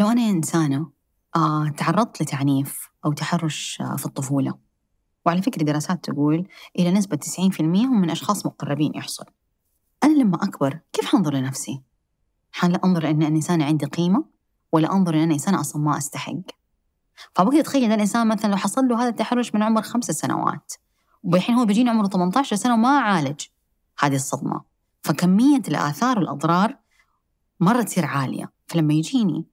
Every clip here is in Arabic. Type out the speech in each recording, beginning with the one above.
لو أنا إنسانة آه، تعرضت لتعنيف أو تحرش آه، في الطفولة وعلى فكرة دراسات تقول إلى نسبة 90% من أشخاص مقربين يحصل أنا لما أكبر كيف حنظر لنفسي؟ هل أنظر أن الإنسان عندي قيمة ولا أنظر أن الإنسان أصلا ما أستحق؟ فبقدر أتخيل أن الإنسان مثلا لو حصل له هذا التحرش من عمر خمس سنوات وبحين هو بيجيني عمره 18 سنة وما عالج هذه الصدمة فكمية الآثار والأضرار مرة تصير عالية فلما يجيني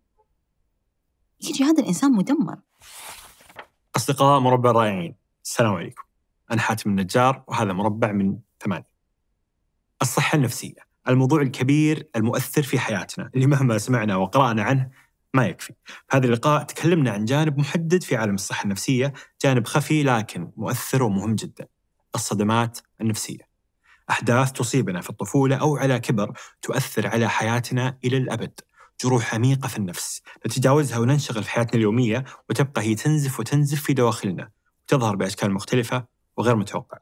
يجي هذا الإنسان مدمر أصدقاء مربع رائعين السلام عليكم أنا حاتم النجار وهذا مربع من ثمانية الصحة النفسية الموضوع الكبير المؤثر في حياتنا اللي مهما سمعنا وقرأنا عنه ما يكفي في هذا اللقاء تكلمنا عن جانب محدد في عالم الصحة النفسية جانب خفي لكن مؤثر ومهم جدا الصدمات النفسية أحداث تصيبنا في الطفولة أو على كبر تؤثر على حياتنا إلى الأبد جروح عميقة في النفس نتجاوزها وننشغل في حياتنا اليومية وتبقى هي تنزف وتنزف في دواخلنا وتظهر بأشكال مختلفة وغير متوقعة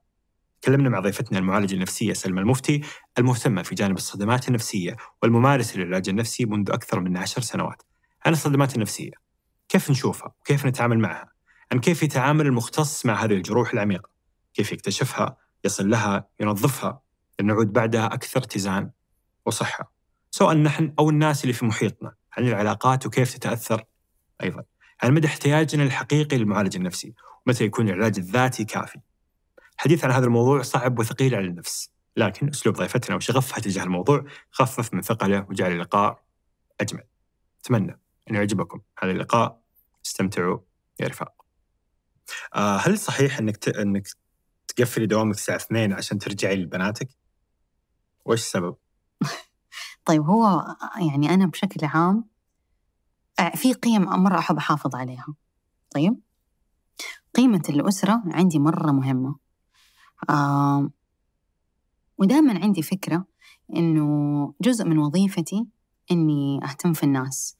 تكلمنا مع ضيفتنا المعالجة النفسية سلمى المفتي المهتمة في جانب الصدمات النفسية والممارسة للعلاج النفسي منذ أكثر من عشر سنوات عن الصدمات النفسية كيف نشوفها وكيف نتعامل معها عن كيف يتعامل المختص مع هذه الجروح العميقة كيف يكتشفها يصل لها ينظفها لنعود بعدها أكثر اتزان وصحة سواء نحن أو الناس اللي في محيطنا عن العلاقات وكيف تتأثر أيضا على مدى احتياجنا الحقيقي للمعالج النفسي ومتى يكون العلاج الذاتي كافي الحديث عن هذا الموضوع صعب وثقيل على النفس لكن أسلوب ضيفتنا وشغفها تجاه الموضوع خفف من ثقله وجعل اللقاء أجمل أتمنى أن يعجبكم هذا اللقاء استمتعوا يا رفاق آه هل صحيح أنك ت... أنك تقفلي دوامك الساعة 2 عشان ترجعي لبناتك؟ وإيش السبب؟ طيب هو يعني أنا بشكل عام في قيم مرة أحب أحافظ عليها طيب قيمة الأسرة عندي مرة مهمة آه ودائما عندي فكرة إنه جزء من وظيفتي إني أهتم في الناس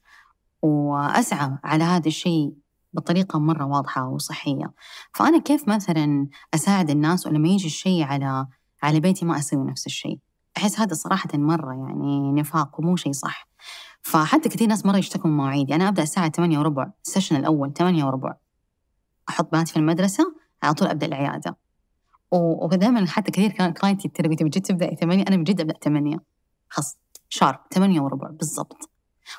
وأسعى على هذا الشيء بطريقة مرة واضحة وصحية فأنا كيف مثلا أساعد الناس ولما يجي الشيء على على بيتي ما أسوي نفس الشيء أحس هذا صراحة مرة يعني نفاق ومو شيء صح فحتى كثير ناس مرة يشتكوا من مواعيدي أنا أبدأ الساعة 8 وربع السيشن الأول 8 وربع أحط بناتي في المدرسة على طول أبدأ العيادة ودائما حتى كثير كلاينتي ترى من جد تبدأ 8 أنا من جد أبدأ 8 خلاص شارب 8 وربع بالضبط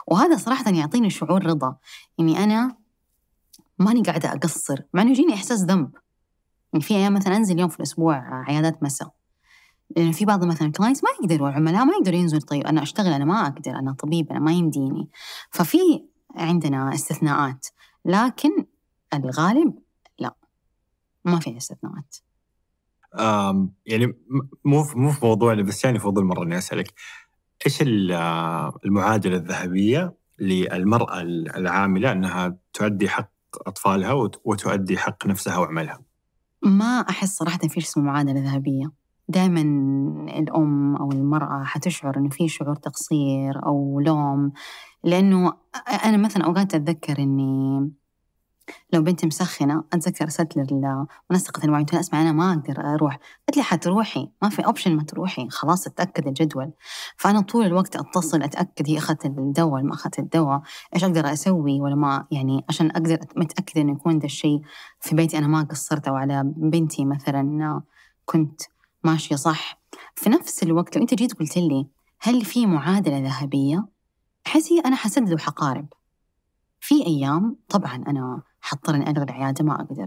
وهذا صراحة يعطيني شعور رضا إني يعني أنا ماني قاعدة أقصر مع إنه يجيني إحساس ذنب يعني في أيام مثلا أنزل يوم في الأسبوع عيادات مساء لأن في بعض مثلا كلاينتس ما يقدروا العملاء ما يقدروا ينزلوا طيب أنا أشتغل أنا ما أقدر أنا طبيب أنا ما يمديني ففي عندنا استثناءات لكن الغالب لا ما في استثناءات أم يعني مو مو في موضوعنا بس يعني فضول مره إني أسألك إيش المعادلة الذهبية للمرأة العاملة أنها تؤدي حق أطفالها وتؤدي حق نفسها وعملها؟ ما أحس صراحة في اسمه معادلة ذهبية دائما الأم أو المرأة حتشعر إنه في شعور تقصير أو لوم لأنه أنا مثلا أوقات أتذكر إني لو بنتي مسخنة أتذكر أرسلت لمنسقة المواعيد قلت أسمع أنا ما أقدر أروح قالت لي حتروحي ما في أوبشن ما تروحي خلاص أتأكد الجدول فأنا طول الوقت أتصل أتأكد هي أخذت الدواء ولا ما أخذت الدواء إيش أقدر أسوي ولا ما يعني عشان أقدر متأكدة إنه يكون ذا الشيء في بيتي أنا ما قصرت أو على بنتي مثلا كنت ماشية صح في نفس الوقت لو أنت جيت قلت لي هل في معادلة ذهبية؟ حسي أنا حسد له حقارب في أيام طبعا أنا حضطر ألغي العيادة ما أقدر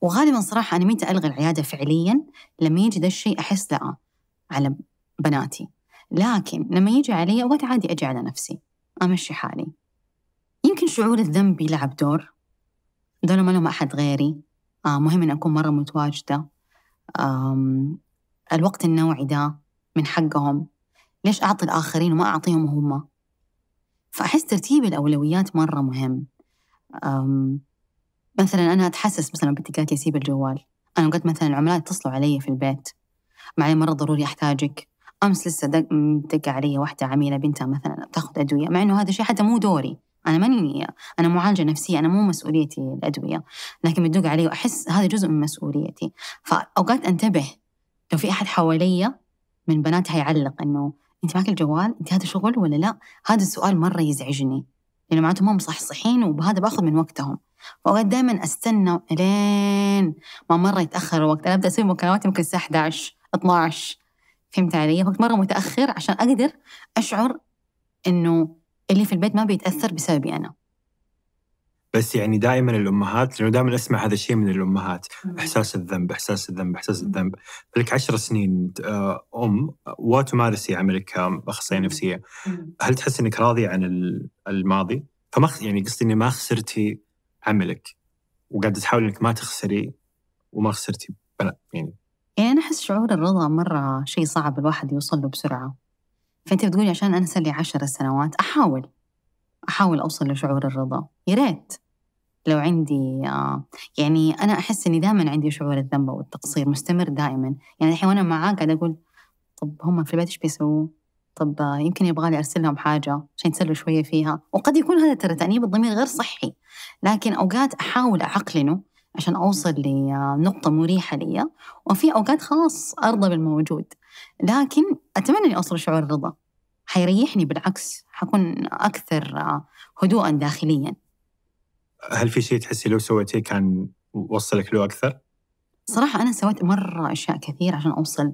وغالبا صراحة أنا متى ألغي العيادة فعليا لما يجي ذا الشيء أحس لا على بناتي لكن لما يجي علي أوقات عادي أجي على نفسي أمشي حالي يمكن شعور الذنب يلعب دور دول ما لهم أحد غيري آه مهم أن أكون مرة متواجدة الوقت النوعي ده من حقهم ليش أعطي الآخرين وما أعطيهم هم فأحس ترتيب الأولويات مرة مهم مثلا أنا أتحسس مثلا باتجاهات يسيب الجوال أنا قلت مثلا العملاء يتصلوا علي في البيت معي مرة ضروري أحتاجك أمس لسه دق علي واحدة عميلة بنتها مثلا تاخذ أدوية مع إنه هذا شيء حتى مو دوري انا ماني انا معالجه نفسيه انا مو مسؤوليتي الادويه لكن بتدق علي واحس هذا جزء من مسؤوليتي فاوقات انتبه لو في احد حواليا من بنات يعلق انه انت معك الجوال انت هذا شغل ولا لا هذا السؤال مره يزعجني لانه معناته ما مصحصحين وبهذا باخذ من وقتهم فأوقات دائما استنى لين ما مره يتاخر الوقت انا ابدا اسوي مكالمات يمكن الساعه 11 12 فهمت علي؟ وقت مره متاخر عشان اقدر اشعر انه اللي في البيت ما بيتاثر بسببي انا بس يعني دائما الامهات لانه دائما اسمع هذا الشيء من الامهات احساس الذنب احساس الذنب احساس الذنب لك عشر سنين آه، ام وتمارسي عملك كاخصائيه نفسيه هل تحس انك راضيه عن الماضي؟ فما يعني قصدي اني ما خسرتي عملك وقاعده تحاولي انك ما تخسري وما خسرتي بلا يعني يعني انا احس شعور الرضا مره شيء صعب الواحد يوصل له بسرعه فانت بتقولي عشان صار لي عشر سنوات احاول احاول اوصل لشعور الرضا يا ريت لو عندي آه يعني انا احس اني دائما عندي شعور الذنب والتقصير مستمر دائما يعني الحين وانا معاك قاعد اقول طب هم في البيت ايش بيسووا؟ طب آه، يمكن يبغى لي ارسل لهم حاجه عشان يتسلوا شويه فيها وقد يكون هذا ترى تانيب الضمير غير صحي لكن اوقات احاول اعقلنه عشان أوصل لنقطة مريحة لي وفي أوقات خلاص أرضى بالموجود لكن أتمنى أني أوصل شعور الرضا حيريحني بالعكس حكون أكثر هدوءا داخليا هل في شيء تحسي لو سويتيه كان وصلك له أكثر؟ صراحة أنا سويت مرة أشياء كثير عشان أوصل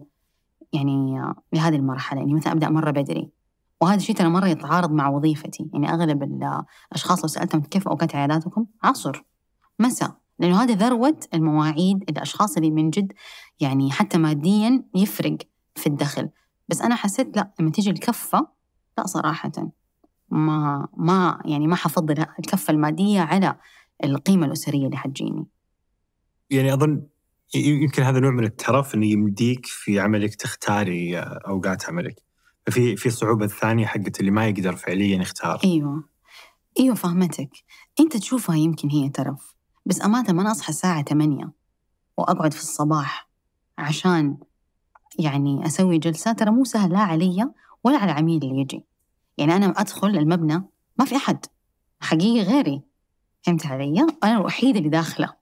يعني لهذه المرحلة يعني مثلا أبدأ مرة بدري وهذا الشيء ترى مرة يتعارض مع وظيفتي يعني أغلب الأشخاص لو سألتهم كيف أوقات عياداتكم عصر مساء لأنه هذا ذروة المواعيد الأشخاص اللي من جد يعني حتى ماديا يفرق في الدخل بس أنا حسيت لا لما تيجي الكفة لا صراحة ما ما يعني ما حفضل الكفة المادية على القيمة الأسرية اللي حتجيني يعني أظن يمكن هذا نوع من الترف انه يمديك في عملك تختاري اوقات عملك ففي في صعوبه ثانيه حقت اللي ما يقدر فعليا يختار ايوه ايوه فهمتك انت تشوفها يمكن هي ترف بس أمانة ما أصحى الساعة 8 وأقعد في الصباح عشان يعني أسوي جلسة ترى مو سهل لا علي ولا على العميل اللي يجي يعني أنا أدخل المبنى ما في أحد حقيقي غيري فهمت علي؟ أنا الوحيدة اللي داخلة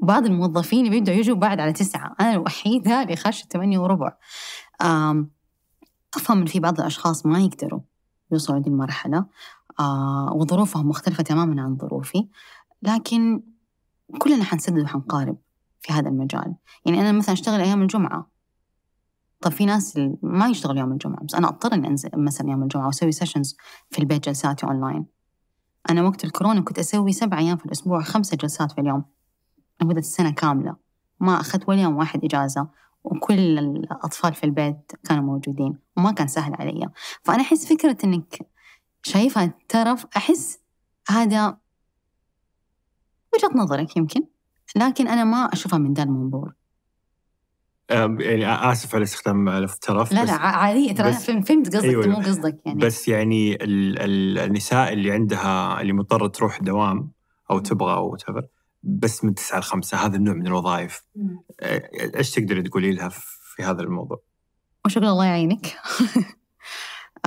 بعض الموظفين بيبدأوا يجوا بعد على تسعة أنا الوحيدة اللي خاشة ثمانية وربع أفهم إن في بعض الأشخاص ما يقدروا يوصلوا هذه المرحلة آه، وظروفهم مختلفة تماما عن ظروفي لكن كلنا حنسدد وحنقارب في هذا المجال يعني أنا مثلا أشتغل أيام الجمعة طب في ناس ما يشتغلوا يوم الجمعة بس أنا أضطر إني أنزل مثلا يوم الجمعة وأسوي سيشنز في البيت جلساتي أونلاين أنا وقت الكورونا كنت أسوي سبع أيام في الأسبوع خمسة جلسات في اليوم لمدة السنة كاملة ما أخذت ولا يوم واحد إجازة وكل الأطفال في البيت كانوا موجودين وما كان سهل علي فأنا أحس فكرة إنك شايفها ترف أحس هذا وجهة نظرك يمكن لكن أنا ما أشوفها من ذا المنظور يعني اسف على استخدام لفظ لا لا عادي ترى فهمت قصدك أيوة مو قصدك يعني بس يعني ال ال النساء اللي عندها اللي مضطره تروح دوام او تبغى او تبغى بس من 9 ل 5 هذا النوع من الوظائف ايش تقدري تقولي لها في هذا الموضوع؟ وشكرا الله يعينك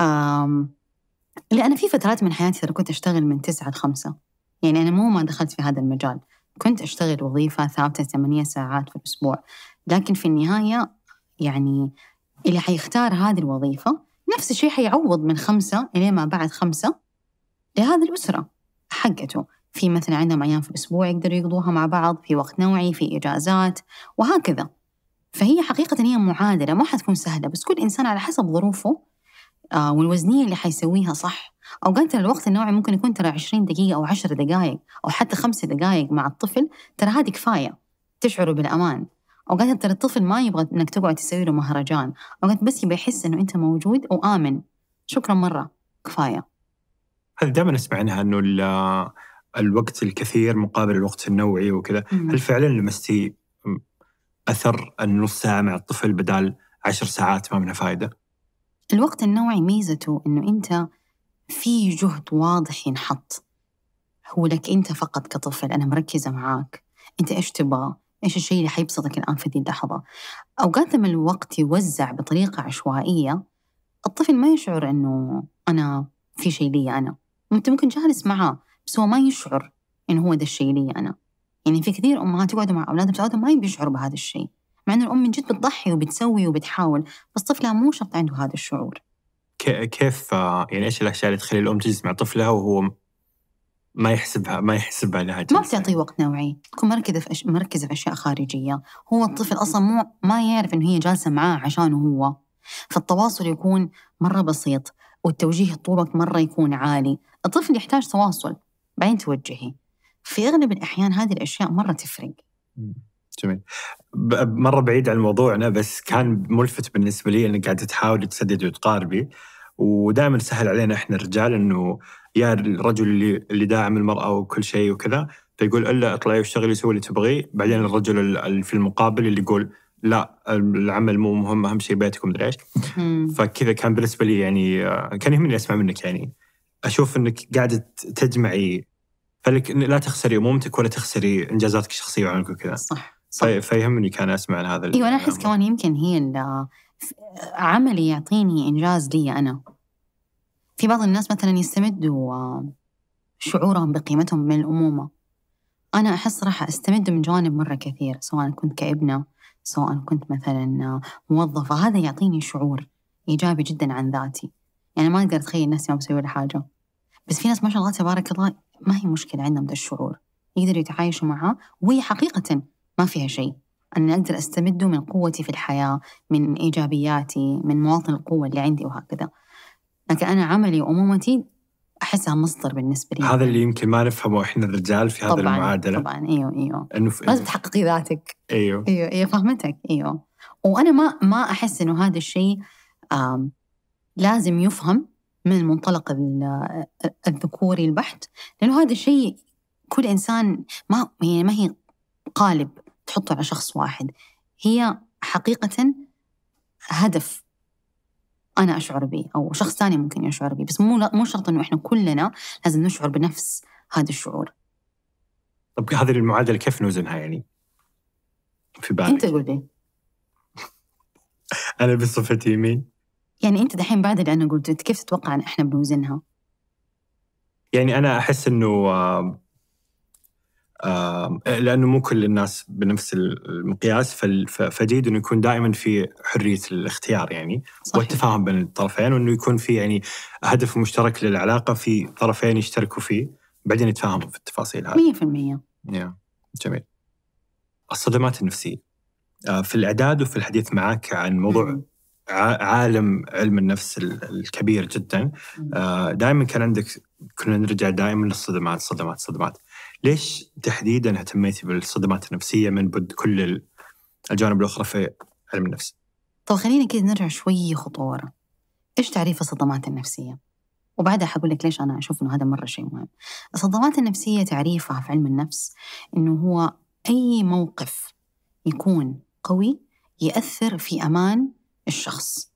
لأن في فترات من حياتي ترى كنت أشتغل من 9 ل 5 يعني أنا مو ما دخلت في هذا المجال كنت أشتغل وظيفة ثابتة ثمانية ساعات في الأسبوع لكن في النهاية يعني اللي حيختار هذه الوظيفة نفس الشيء حيعوض من خمسة إلى ما بعد خمسة لهذه الأسرة حقته في مثلا عندهم أيام في الأسبوع يقدروا يقضوها مع بعض في وقت نوعي في إجازات وهكذا فهي حقيقة هي معادلة ما حتكون سهلة بس كل إنسان على حسب ظروفه آه، والوزنية اللي حيسويها صح أوقات الوقت النوعي ممكن يكون ترى 20 دقيقة أو 10 دقائق أو حتى خمسة دقائق مع الطفل ترى هذه كفاية تشعره بالأمان أوقات ترى الطفل ما يبغى إنك تقعد تسوي له مهرجان أوقات بس يبغى يحس إنه أنت موجود وآمن شكرا مرة كفاية هل دائما نسمع عنها إنه الوقت الكثير مقابل الوقت النوعي وكذا هل فعلا لمستي أثر النص ساعة مع الطفل بدال عشر ساعات ما منها فائدة؟ الوقت النوعي ميزته أنه أنت في جهد واضح ينحط هو لك أنت فقط كطفل أنا مركزة معاك أنت إيش تبغى إيش الشيء اللي حيبسطك الآن في ذي اللحظة أوقات لما الوقت يوزع بطريقة عشوائية الطفل ما يشعر أنه أنا في شيء لي أنا أنت ممكن جالس معاه بس هو ما يشعر أنه هو ده الشيء لي أنا يعني في كثير أمهات يقعدوا مع أولادهم بس ما بيشعروا بهذا الشيء مع أن الأم من جد بتضحي وبتسوي وبتحاول بس طفلها مو شرط عنده هذا الشعور كيف آه، يعني ايش الاشياء اللي تخلي الام تجلس مع طفلها وهو ما يحسبها ما يحسبها لها ما بتعطيه وقت نوعي تكون مركزه في أش... مركزه في اشياء خارجيه هو الطفل اصلا مو ما يعرف انه هي جالسه معاه عشانه هو فالتواصل يكون مره بسيط والتوجيه طول الوقت مره يكون عالي الطفل يحتاج تواصل بعدين توجهي في اغلب الاحيان هذه الاشياء مره تفرق م. جميل مره بعيد عن موضوعنا بس كان ملفت بالنسبه لي انك قاعده تحاولي تسددي وتقاربي ودائما سهل علينا احنا الرجال انه يا الرجل اللي اللي داعم المراه وكل شيء وكذا فيقول الا اطلعي واشتغلي وسوي اللي تبغيه بعدين الرجل في المقابل اللي يقول لا العمل مو مهم اهم شيء بيتكم مدري ايش فكذا كان بالنسبه لي يعني آه، كان يهمني اسمع منك يعني اشوف انك قاعده تجمعي فلك لا تخسري امومتك ولا تخسري انجازاتك الشخصيه وعملك وكذا صح فيهمني كان اسمع عن هذا ايوه انا احس كمان يمكن هي عملي يعطيني انجاز لي انا في بعض الناس مثلا يستمدوا آه، شعورهم بقيمتهم من الامومه انا احس راح استمد من جوانب مره كثير سواء كنت كابنه سواء كنت مثلا آه، موظفه هذا يعطيني شعور ايجابي جدا عن ذاتي يعني ما اقدر اتخيل نفسي ما بسوي ولا حاجه بس في ناس ما شاء الله تبارك الله ما هي مشكله عندهم ذا الشعور يقدروا يتعايشوا معاه وهي حقيقه ما فيها شيء أنا أقدر أستمده من قوتي في الحياة من إيجابياتي من مواطن القوة اللي عندي وهكذا لكن أنا عملي وأمومتي احسها مصدر بالنسبه لي هذا اللي يمكن ما نفهمه احنا الرجال في هذه المعادله طبعا ايوه ايوه انه في لازم تحققي ذاتك ايوه ايوه ايوه فهمتك ايوه وانا ما ما احس انه هذا الشيء لازم يفهم من المنطلق الذكوري البحت لانه هذا الشيء كل انسان ما هي يعني ما هي قالب تحطه على شخص واحد هي حقيقة هدف أنا أشعر به أو شخص ثاني ممكن يشعر به بس مو مو شرط إنه إحنا كلنا لازم نشعر بنفس هذا الشعور طب هذه المعادلة كيف نوزنها يعني؟ في بالك أنت قول لي أنا بصفتي مين؟ يعني أنت دحين بعد اللي أنا قلته كيف تتوقع إن إحنا بنوزنها؟ يعني أنا أحس إنه لانه مو كل الناس بنفس المقياس فجيد انه يكون دائما في حريه الاختيار يعني صحيح. والتفاهم بين الطرفين وانه يكون في يعني هدف مشترك للعلاقه في طرفين يشتركوا فيه بعدين يتفاهموا في التفاصيل هذه 100% yeah. جميل الصدمات النفسيه آه، في الاعداد وفي الحديث معك عن موضوع عالم علم النفس الكبير جدا آه، دائما كان عندك كنا نرجع دائما للصدمات صدمات صدمات ليش تحديدا اهتميتي بالصدمات النفسيه من بد كل الجوانب الاخرى في علم النفس؟ طب خلينا كده نرجع شوي خطوره. ايش تعريف الصدمات النفسيه؟ وبعدها حقول لك ليش انا اشوف انه هذا مره شيء مهم. الصدمات النفسيه تعريفها في علم النفس انه هو اي موقف يكون قوي ياثر في امان الشخص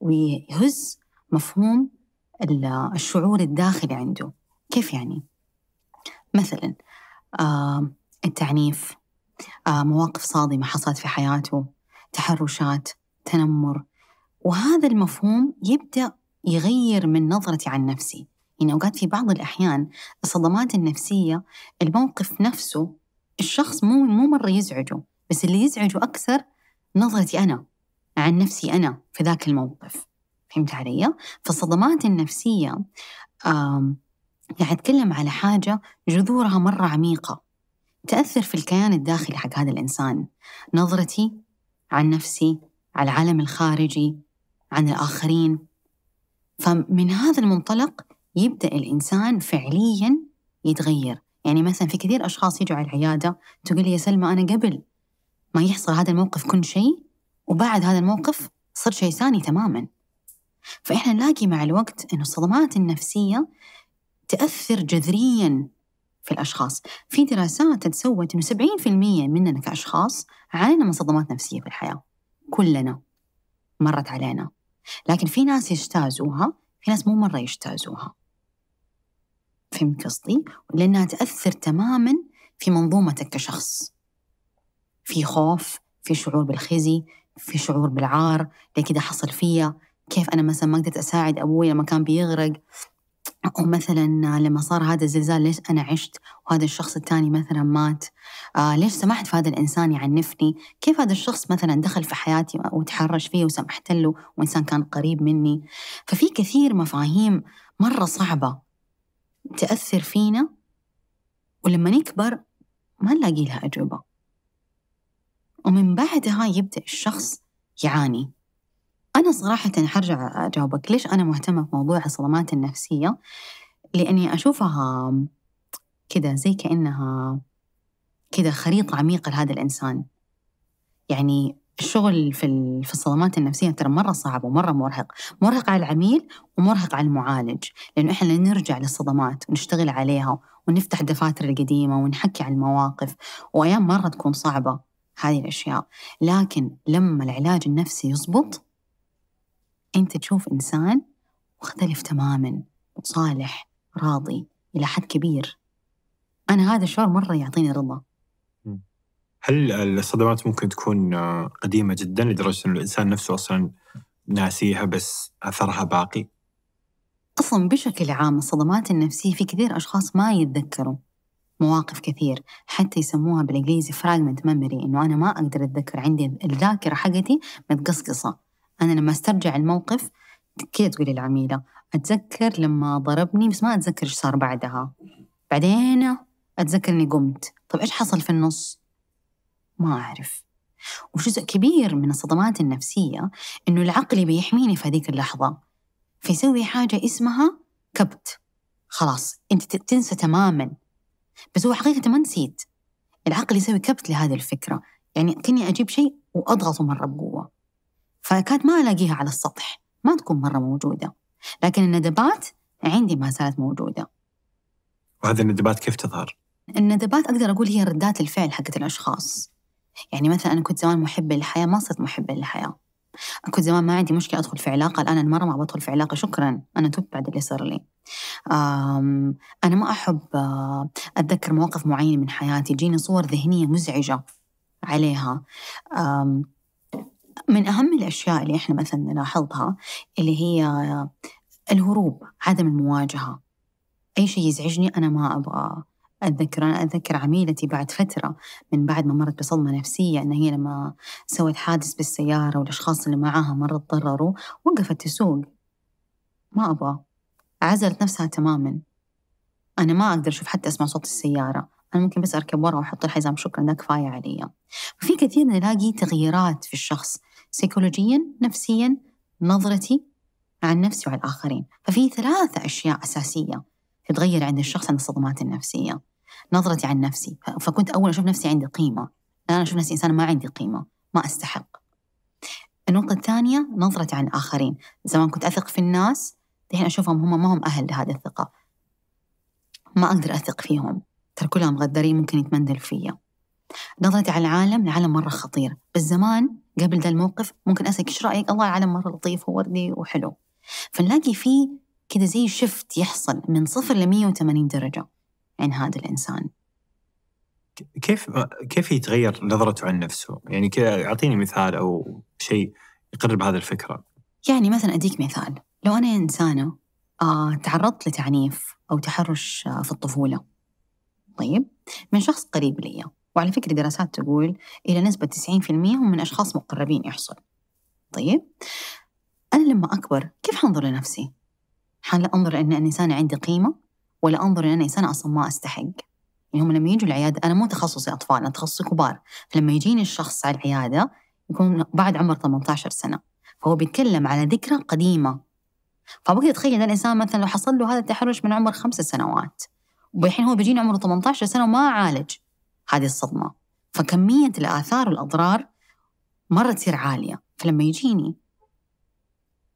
ويهز مفهوم الشعور الداخلي عنده. كيف يعني؟ مثلا آه التعنيف آه مواقف صادمة حصلت في حياته تحرشات تنمر وهذا المفهوم يبدأ يغير من نظرتي عن نفسي يعني أوقات في بعض الأحيان الصدمات النفسية الموقف نفسه الشخص مو مو مرة يزعجه بس اللي يزعجه أكثر نظرتي أنا عن نفسي أنا في ذاك الموقف فهمت علي؟ فالصدمات النفسية آم قاعد أتكلم على حاجة جذورها مرة عميقة تأثر في الكيان الداخلي حق هذا الإنسان نظرتي عن نفسي على العالم الخارجي عن الآخرين فمن هذا المنطلق يبدأ الإنسان فعليا يتغير يعني مثلا في كثير أشخاص يجوا على العيادة تقول لي يا سلمى أنا قبل ما يحصل هذا الموقف كل شيء وبعد هذا الموقف صرت شيء ثاني تماما فإحنا نلاقي مع الوقت أن الصدمات النفسية تأثر جذرياً في الأشخاص في دراسات تسوت أنه 70% مننا كأشخاص عانينا من صدمات نفسية في الحياة كلنا مرت علينا لكن في ناس يجتازوها في ناس مو مرة يجتازوها فهمت قصدي؟ لأنها تأثر تماما في منظومتك كشخص في خوف في شعور بالخزي في شعور بالعار ليه كذا حصل فيا كيف أنا مثلا ما قدرت أساعد أبوي لما كان بيغرق أو مثلا لما صار هذا الزلزال ليش أنا عشت وهذا الشخص الثاني مثلا مات آه ليش سمحت في هذا الإنسان يعنفني كيف هذا الشخص مثلا دخل في حياتي وتحرش فيه وسمحت له وإنسان كان قريب مني ففي كثير مفاهيم مرة صعبة تأثر فينا ولما نكبر ما نلاقي لها أجوبة ومن بعدها يبدأ الشخص يعاني أنا صراحة حرجع أجاوبك ليش أنا مهتمة بموضوع الصدمات النفسية لأني أشوفها كده زي كأنها كده خريطة عميقة لهذا الإنسان يعني الشغل في في الصدمات النفسيه ترى مره صعب ومره مرهق، مرهق على العميل ومرهق على المعالج، لانه احنا نرجع للصدمات ونشتغل عليها ونفتح دفاتر القديمه ونحكي عن المواقف، وايام مره تكون صعبه هذه الاشياء، لكن لما العلاج النفسي يزبط أنت تشوف إنسان مختلف تماما وصالح راضي إلى حد كبير أنا هذا الشعور مرة يعطيني رضا هل الصدمات ممكن تكون آه، قديمة جدا لدرجة أن الإنسان نفسه أصلا ناسيها بس أثرها باقي؟ أصلا بشكل عام الصدمات النفسية في كثير أشخاص ما يتذكروا مواقف كثير حتى يسموها بالإنجليزي فراجمنت ميموري إنه أنا ما أقدر أتذكر عندي الذاكرة حقتي متقصقصة أنا لما استرجع الموقف كذا تقولي العميلة أتذكر لما ضربني بس ما أتذكر إيش صار بعدها بعدين أتذكر إني قمت طب إيش حصل في النص؟ ما أعرف وجزء كبير من الصدمات النفسية إنه العقل بيحميني في هذيك اللحظة فيسوي حاجة اسمها كبت خلاص أنت تنسى تماما بس هو حقيقة ما نسيت العقل يسوي كبت لهذه الفكرة يعني كني أجيب شيء وأضغطه مرة بقوة فكانت ما ألاقيها على السطح ما تكون مرة موجودة لكن الندبات عندي ما زالت موجودة وهذه الندبات كيف تظهر؟ الندبات أقدر أقول هي ردات الفعل حقت الأشخاص يعني مثلا أنا كنت زمان محبة للحياة ما صرت محبة للحياة كنت زمان ما عندي مشكلة أدخل في علاقة الآن أنا مرة ما بدخل في علاقة شكرا أنا تبت بعد اللي صار لي أنا ما أحب آه، أتذكر مواقف معينة من حياتي جيني صور ذهنية مزعجة عليها من أهم الأشياء اللي إحنا مثلا نلاحظها اللي هي الهروب عدم المواجهة أي شيء يزعجني أنا ما أبغى أتذكر أنا أتذكر عميلتي بعد فترة من بعد ما مرت بصدمة نفسية إن هي لما سوت حادث بالسيارة والأشخاص اللي معاها مرة تضرروا وقفت تسوق ما أبغى عزلت نفسها تماما أنا ما أقدر أشوف حتى أسمع صوت السيارة أنا ممكن بس أركب ورا وأحط الحزام شكرا ده كفاية علي في كثير نلاقي تغييرات في الشخص سيكولوجيا نفسيا نظرتي عن نفسي وعن الآخرين ففي ثلاثة أشياء أساسية تتغير عند الشخص عند الصدمات النفسية نظرتي عن نفسي فكنت أول أشوف نفسي عندي قيمة أنا أشوف نفسي إنسان ما عندي قيمة ما أستحق النقطة الثانية نظرتي عن الآخرين زمان كنت أثق في الناس الحين أشوفهم هم ما هم أهل لهذه الثقة ما أقدر أثق فيهم ترى كلهم مغدرين ممكن يتمندل فيا نظرتي على العالم العالم مرة خطير بس زمان قبل ذا الموقف ممكن أسألك إيش رأيك الله العالم مرة لطيف ووردي وحلو فنلاقي فيه كذا زي شفت يحصل من صفر ل 180 درجة عن هذا الإنسان كيف كيف يتغير نظرته عن نفسه؟ يعني كذا اعطيني مثال او شيء يقرب هذه الفكره. يعني مثلا اديك مثال، لو انا انسانه آه تعرضت لتعنيف او تحرش آه في الطفوله، طيب من شخص قريب لي وعلى فكرة دراسات تقول إلى نسبة 90% هم من أشخاص مقربين يحصل طيب أنا لما أكبر كيف حنظر لنفسي؟ هل أنظر أن إنسانة عندي قيمة ولا أنظر أن أنا إنسانة أصلا ما أستحق؟ يعني هم لما يجوا العيادة أنا مو تخصصي أطفال أنا تخصصي كبار فلما يجيني الشخص على العيادة يكون بعد عمر 18 سنة فهو بيتكلم على ذكرى قديمة فبقدر أتخيل الإنسان مثلا لو حصل له هذا التحرش من عمر خمس سنوات والحين هو بيجيني عمره 18 سنه وما عالج هذه الصدمه فكميه الاثار والاضرار مره تصير عاليه فلما يجيني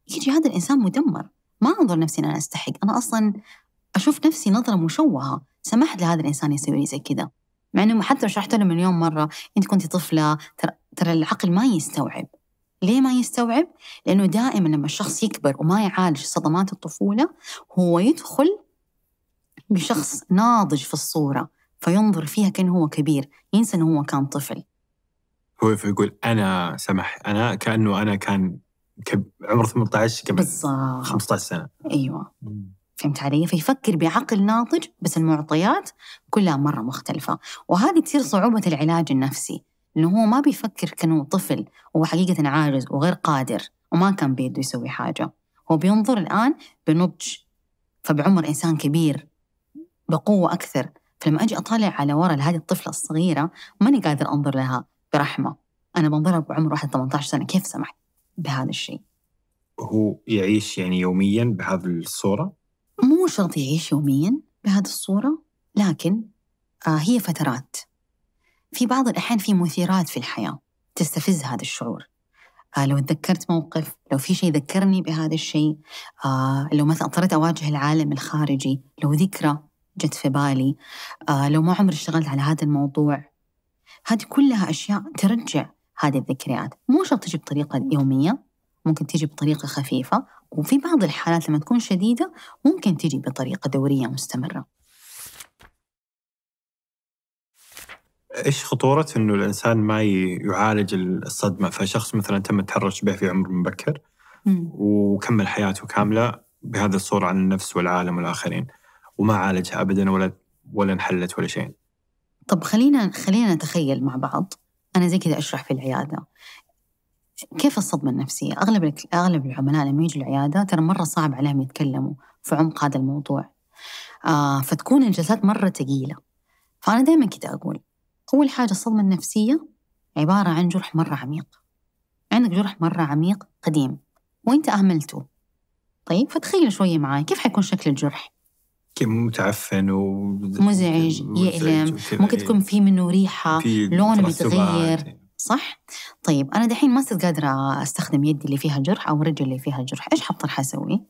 يجي هذا الانسان مدمر ما انظر نفسي ان انا استحق انا اصلا اشوف نفسي نظره مشوهه سمحت لهذا الانسان يسوي لي زي كذا مع انه حتى شرحت له مليون مره انت كنت طفله ترى ترى العقل ما يستوعب ليه ما يستوعب؟ لأنه دائما لما الشخص يكبر وما يعالج صدمات الطفولة هو يدخل بشخص ناضج في الصورة فينظر فيها كأنه هو كبير ينسى أنه هو كان طفل هو فيقول أنا سمح أنا كأنه أنا كان كب... عمر 18 قبل 15 سنة أيوة فهمت علي؟ فيفكر بعقل ناضج بس المعطيات كلها مرة مختلفة وهذه تصير صعوبة العلاج النفسي إنه هو ما بيفكر كأنه طفل وهو حقيقة عاجز وغير قادر وما كان بيده يسوي حاجة هو بينظر الآن بنضج فبعمر إنسان كبير بقوة أكثر فلما أجي أطالع على وراء لهذه الطفلة الصغيرة ماني قادر أنظر لها برحمة أنا بنظرها بعمر واحد 18 سنة كيف سمحت بهذا الشيء هو يعيش يعني يوميا بهذه الصورة؟ مو شرط يعيش يوميا بهذه الصورة لكن آه هي فترات في بعض الأحيان في مثيرات في الحياة تستفز هذا الشعور آه لو تذكرت موقف لو في شيء ذكرني بهذا الشيء آه لو مثلا اضطريت أواجه العالم الخارجي لو ذكرى جت في بالي آه لو ما عمري اشتغلت على هذا الموضوع هذه كلها أشياء ترجع هذه الذكريات مو شرط تجي بطريقة يومية ممكن تجي بطريقة خفيفة وفي بعض الحالات لما تكون شديدة ممكن تجي بطريقة دورية مستمرة ايش خطورة انه الانسان ما يعالج الصدمة فشخص مثلا تم التحرش به في عمر مبكر وكمل حياته كاملة بهذه الصورة عن النفس والعالم والآخرين وما عالجها ابدا ولا ولا انحلت ولا شيء طب خلينا خلينا نتخيل مع بعض انا زي كذا اشرح في العياده كيف الصدمة النفسية؟ أغلب أغلب العملاء لما يجوا العيادة ترى مرة صعب عليهم يتكلموا في عمق هذا الموضوع. آه فتكون الجلسات مرة ثقيلة. فأنا دائما كده أقول أول حاجة الصدمة النفسية عبارة عن جرح مرة عميق. عندك جرح مرة عميق قديم وأنت أهملته. طيب فتخيل شوية معاي كيف حيكون شكل الجرح؟ متعفن و مزعج يألم إيه. ممكن تكون في منه ريحة لون متغير إيه. صح؟ طيب أنا دحين ما صرت قادرة أستخدم يدي اللي فيها جرح أو رجلي اللي فيها جرح إيش حضطر اسوي؟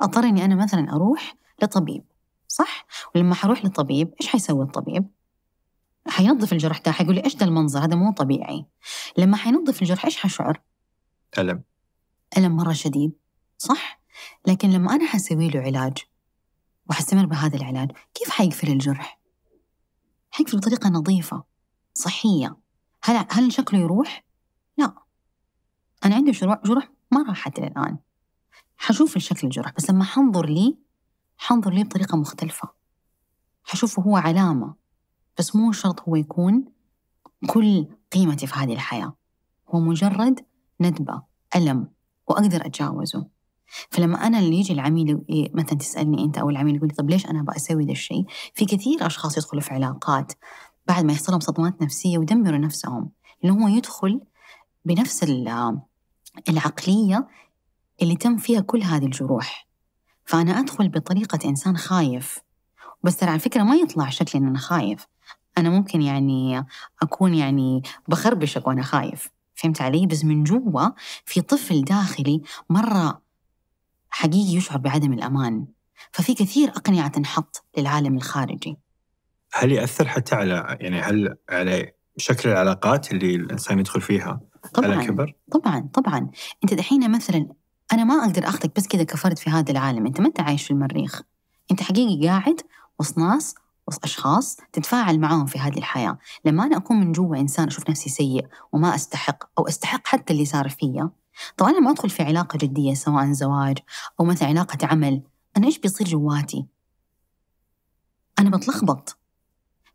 أضطر إني أنا مثلا أروح لطبيب صح؟ ولما حروح للطبيب إيش حيسوي الطبيب؟ حينظف الجرح ده حيقول لي إيش ده المنظر هذا مو طبيعي لما حينظف الجرح إيش حشعر؟ ألم ألم مرة شديد صح؟ لكن لما أنا حسوي له علاج وحستمر بهذا العلاج كيف حيقفل الجرح؟ حيقفل بطريقة نظيفة صحية هل هل شكله يروح؟ لا أنا عندي جروح ما راحت الآن حشوف الشكل الجرح بس لما حنظر لي حنظر لي بطريقة مختلفة حشوفه هو علامة بس مو شرط هو يكون كل قيمتي في هذه الحياة هو مجرد ندبة ألم وأقدر أتجاوزه فلما انا اللي يجي العميل مثلا تسالني انت او العميل يقول لي طب ليش انا ابغى اسوي ذا الشيء؟ في كثير اشخاص يدخلوا في علاقات بعد ما يحصلهم صدمات نفسيه ويدمروا نفسهم لانه هو يدخل بنفس العقليه اللي تم فيها كل هذه الجروح فانا ادخل بطريقه انسان خايف بس ترى على فكره ما يطلع شكلي ان انا خايف انا ممكن يعني اكون يعني بخربشك وانا خايف فهمت علي بس من جوا في طفل داخلي مره حقيقي يشعر بعدم الأمان ففي كثير أقنعة تنحط للعالم الخارجي هل يأثر حتى على يعني هل على شكل العلاقات اللي الإنسان يدخل فيها طبعا على كبر؟ طبعا طبعا أنت دحين مثلا أنا ما أقدر أخذك بس كذا كفرد في هذا العالم أنت ما أنت عايش في المريخ أنت حقيقي قاعد وسط ناس وسط أشخاص تتفاعل معاهم في هذه الحياة لما أنا أكون من جوا إنسان أشوف نفسي سيء وما أستحق أو أستحق حتى اللي صار فيا طبعا لما أدخل في علاقة جدية سواء زواج أو مثلا علاقة عمل أنا إيش بيصير جواتي أنا بتلخبط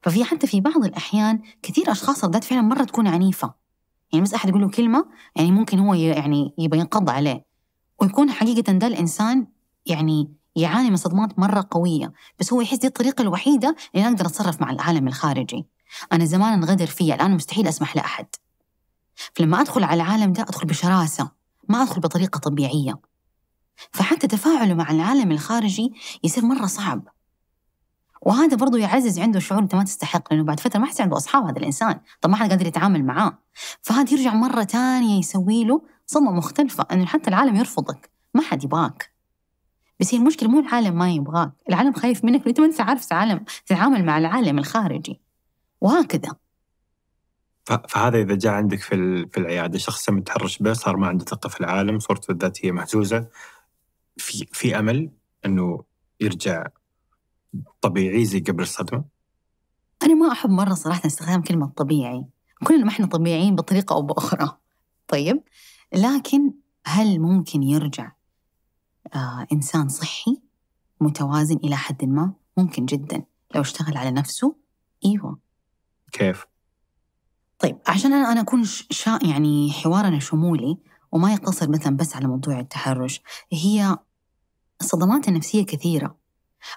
ففي حتى في بعض الأحيان كثير أشخاص ردات فعلا مرة تكون عنيفة يعني بس أحد يقول له كلمة يعني ممكن هو يعني يبغى ينقض عليه ويكون حقيقة ده الإنسان يعني يعاني من صدمات مرة قوية بس هو يحس دي الطريقة الوحيدة اللي أنا أقدر أتصرف مع العالم الخارجي أنا زمان انغدر فيها الآن مستحيل أسمح لأحد فلما أدخل على العالم ده أدخل بشراسة ما أدخل بطريقة طبيعية فحتى تفاعله مع العالم الخارجي يصير مرة صعب وهذا برضو يعزز عنده شعور انت ما تستحق لانه بعد فتره ما حيصير عنده اصحاب هذا الانسان، طب ما حد قادر يتعامل معاه، فهذا يرجع مره ثانيه يسوي له صدمه مختلفه انه حتى العالم يرفضك، ما حد يبغاك. بس هي المشكله مو العالم ما يبغاك، العالم خايف منك وانت ما انت عارف تتعامل مع العالم الخارجي. وهكذا فهذا اذا جاء عندك في في العياده شخص تم التحرش به صار ما عنده ثقه في العالم صورته الذاتيه مهزوزه في في امل انه يرجع طبيعي زي قبل الصدمه؟ انا ما احب مره صراحه استخدام كلمه طبيعي كلنا ما احنا طبيعيين بطريقه او باخرى طيب لكن هل ممكن يرجع آه انسان صحي متوازن الى حد ما ممكن جدا لو اشتغل على نفسه ايوه كيف طيب عشان أنا انا أكون شا يعني حوارنا شمولي وما يقتصر مثلا بس على موضوع التحرش هي الصدمات النفسية كثيرة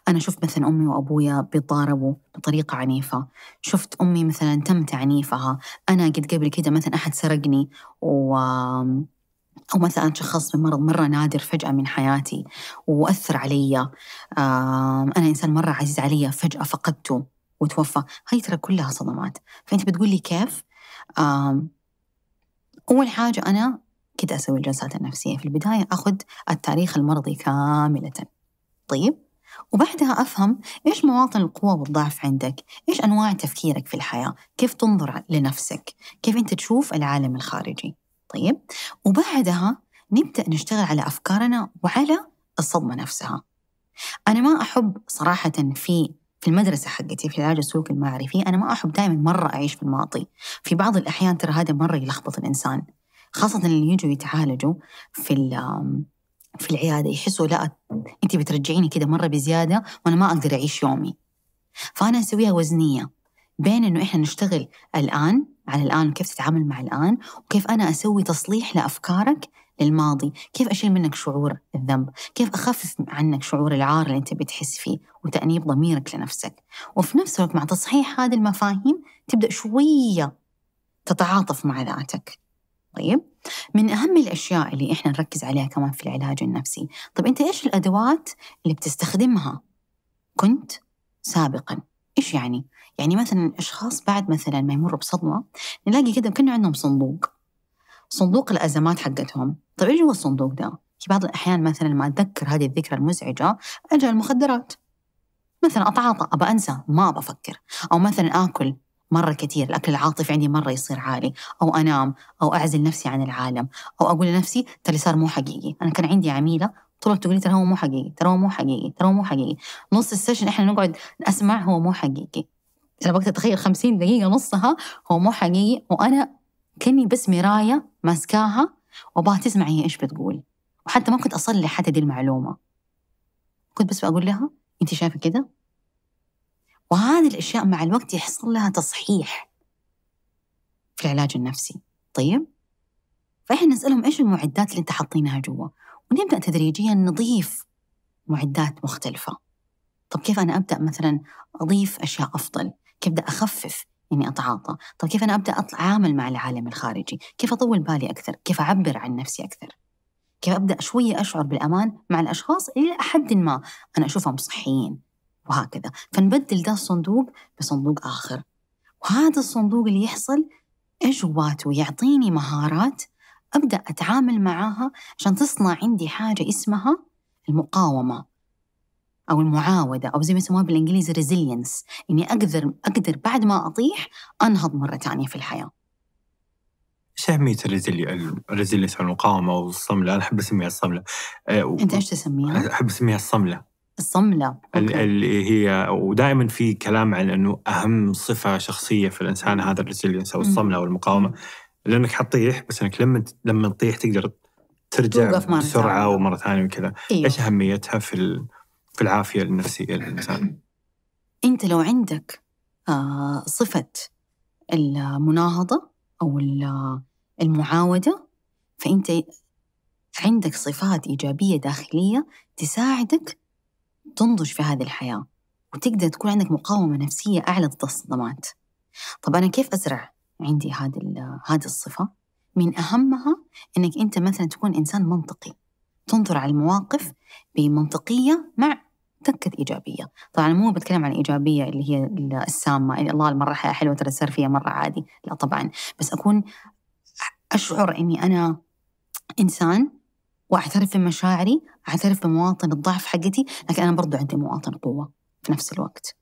أنا شفت مثلا أمي وأبويا بيتضاربوا بطريقة عنيفة شفت أمي مثلا تم تعنيفها أنا قد قبل كده مثلا أحد سرقني و أو مثلا شخص بمرض مرة نادر فجأة من حياتي وأثر علي أنا إنسان مرة عزيز علي فجأة فقدته وتوفى هاي ترى كلها صدمات فأنت بتقول لي كيف أول حاجة أنا كده أسوي الجلسات النفسية في البداية أخذ التاريخ المرضي كاملة طيب وبعدها أفهم إيش مواطن القوة والضعف عندك إيش أنواع تفكيرك في الحياة كيف تنظر لنفسك كيف أنت تشوف العالم الخارجي طيب وبعدها نبدأ نشتغل على أفكارنا وعلى الصدمة نفسها أنا ما أحب صراحة في في المدرسة حقتي في العلاج السلوكي المعرفي أنا ما أحب دائما مرة أعيش في الماضي في بعض الأحيان ترى هذا مرة يلخبط الإنسان خاصة اللي يجوا يتعالجوا في في العيادة يحسوا لا أنت بترجعيني كذا مرة بزيادة وأنا ما أقدر أعيش يومي فأنا أسويها وزنية بين إنه إحنا نشتغل الآن على الآن وكيف تتعامل مع الآن وكيف أنا أسوي تصليح لأفكارك للماضي كيف أشيل منك شعور الذنب كيف أخفف عنك شعور العار اللي أنت بتحس فيه وتأنيب ضميرك لنفسك وفي نفس الوقت مع تصحيح هذه المفاهيم تبدأ شوية تتعاطف مع ذاتك طيب من أهم الأشياء اللي إحنا نركز عليها كمان في العلاج النفسي طب أنت إيش الأدوات اللي بتستخدمها كنت سابقا إيش يعني؟ يعني مثلا أشخاص بعد مثلا ما يمروا بصدمة نلاقي كده كأنه عندهم صندوق صندوق الأزمات حقتهم طيب إيش هو الصندوق ده؟ في بعض الأحيان مثلا ما أتذكر هذه الذكرى المزعجة أجي المخدرات مثلا أتعاطى أبى أنسى ما أبى أفكر أو مثلا آكل مرة كثير الأكل العاطفي عندي مرة يصير عالي أو أنام أو أعزل نفسي عن العالم أو أقول لنفسي ترى صار مو حقيقي أنا كان عندي عميلة طلعت تقول لي ترى هو مو حقيقي ترى هو مو حقيقي ترى هو مو حقيقي نص السيشن إحنا نقعد نسمع هو مو حقيقي أنا بقدر أتخيل 50 دقيقة نصها هو مو حقيقي وأنا كاني بس مرايه ماسكاها وابغاها تسمع هي ايش بتقول وحتى ما كنت اصلح حتى دي المعلومه كنت بس بقول لها انت شايفه كده وهذه الاشياء مع الوقت يحصل لها تصحيح في العلاج النفسي طيب فاحنا نسالهم ايش المعدات اللي انت حاطينها جوا ونبدا تدريجيا نضيف معدات مختلفه طب كيف انا ابدا مثلا اضيف اشياء افضل كيف أبدأ اخفف اني اتعاطى، طيب كيف انا ابدا اتعامل مع العالم الخارجي؟ كيف اطول بالي اكثر؟ كيف اعبر عن نفسي اكثر؟ كيف ابدا شويه اشعر بالامان مع الاشخاص الى حد ما انا اشوفهم صحيين وهكذا، فنبدل ده الصندوق بصندوق اخر. وهذا الصندوق اللي يحصل ايش جواته؟ يعطيني مهارات ابدا اتعامل معاها عشان تصنع عندي حاجه اسمها المقاومه او المعاوده او زي ما يسموها بالانجليزي ريزيلينس اني اقدر اقدر بعد ما اطيح انهض مره ثانيه في الحياه. ايش اهميه الريزيلينس او المقاومه او الصمله؟ انا احب اسميها الصمله. آه، انت ايش تسميها؟ احب اسميها الصمله. الصمله اللي هي ودائما في كلام عن انه اهم صفه شخصيه في الانسان هذا الريزيلينس او الصمله او المقاومه لانك حتطيح بس انك لما لما تطيح تقدر ترجع بسرعه ومره ثانيه وكذا. إيوه. ايش اهميتها في ال... في العافية النفسية للإنسان أنت لو عندك آه، صفة المناهضة أو المعاودة فأنت عندك صفات إيجابية داخلية تساعدك تنضج في هذه الحياة وتقدر تكون عندك مقاومة نفسية أعلى ضد الصدمات طب أنا كيف أزرع عندي هذه هذه الصفة؟ من أهمها إنك أنت مثلا تكون إنسان منطقي تنظر على المواقف بمنطقية مع تكة إيجابية طبعا مو بتكلم عن إيجابية اللي هي السامة إن الله المرة حياة حلوة ترى الصير فيها مرة عادي لا طبعا بس أكون أشعر أني أنا إنسان وأعترف بمشاعري أعترف بمواطن الضعف حقتي لكن أنا برضو عندي مواطن قوة في نفس الوقت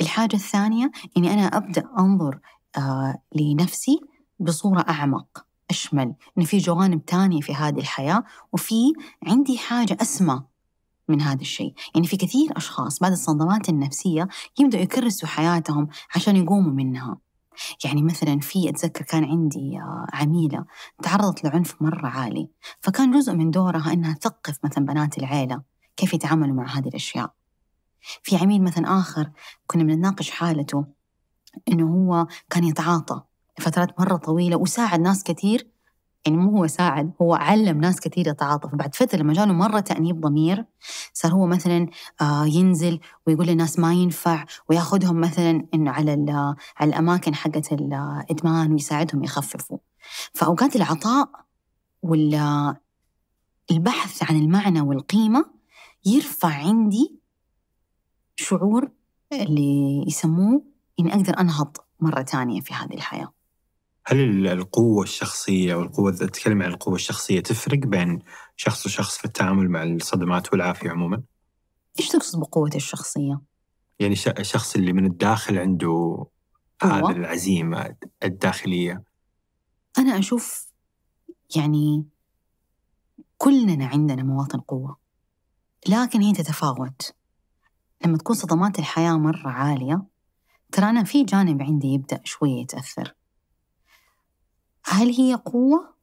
الحاجة الثانية أني أنا أبدأ أنظر آه لنفسي بصورة أعمق أشمل إن في جوانب تانية في هذه الحياة وفي عندي حاجة أسمى من هذا الشيء يعني في كثير أشخاص بعد الصدمات النفسية يبدأوا يكرسوا حياتهم عشان يقوموا منها يعني مثلا في أتذكر كان عندي آه، عميلة تعرضت لعنف مرة عالي فكان جزء من دورها أنها تثقف مثلا بنات العيلة كيف يتعاملوا مع هذه الأشياء في عميل مثلا آخر كنا بنناقش حالته أنه هو كان يتعاطى لفترات مرة طويلة وساعد ناس كثير يعني مو هو ساعد هو علم ناس كثير يتعاطف بعد فترة لما جاله مرة تأنيب ضمير صار هو مثلا آه، ينزل ويقول للناس ما ينفع وياخذهم مثلا إنه على على الأماكن حقت الإدمان ويساعدهم يخففوا فأوقات العطاء وال البحث عن المعنى والقيمة يرفع عندي شعور اللي يسموه إني أقدر أنهض مرة ثانية في هذه الحياة هل القوة الشخصية والقوة تتكلم عن القوة الشخصية تفرق بين شخص وشخص في التعامل مع الصدمات والعافية عموما؟ ايش تقصد بقوة الشخصية؟ يعني الشخص اللي من الداخل عنده هذا أيوة. العزيمة الداخلية أنا أشوف يعني كلنا عندنا مواطن قوة لكن هي تتفاوت لما تكون صدمات الحياة مرة عالية ترى أنا في جانب عندي يبدأ شوية يتأثر هل هي قوة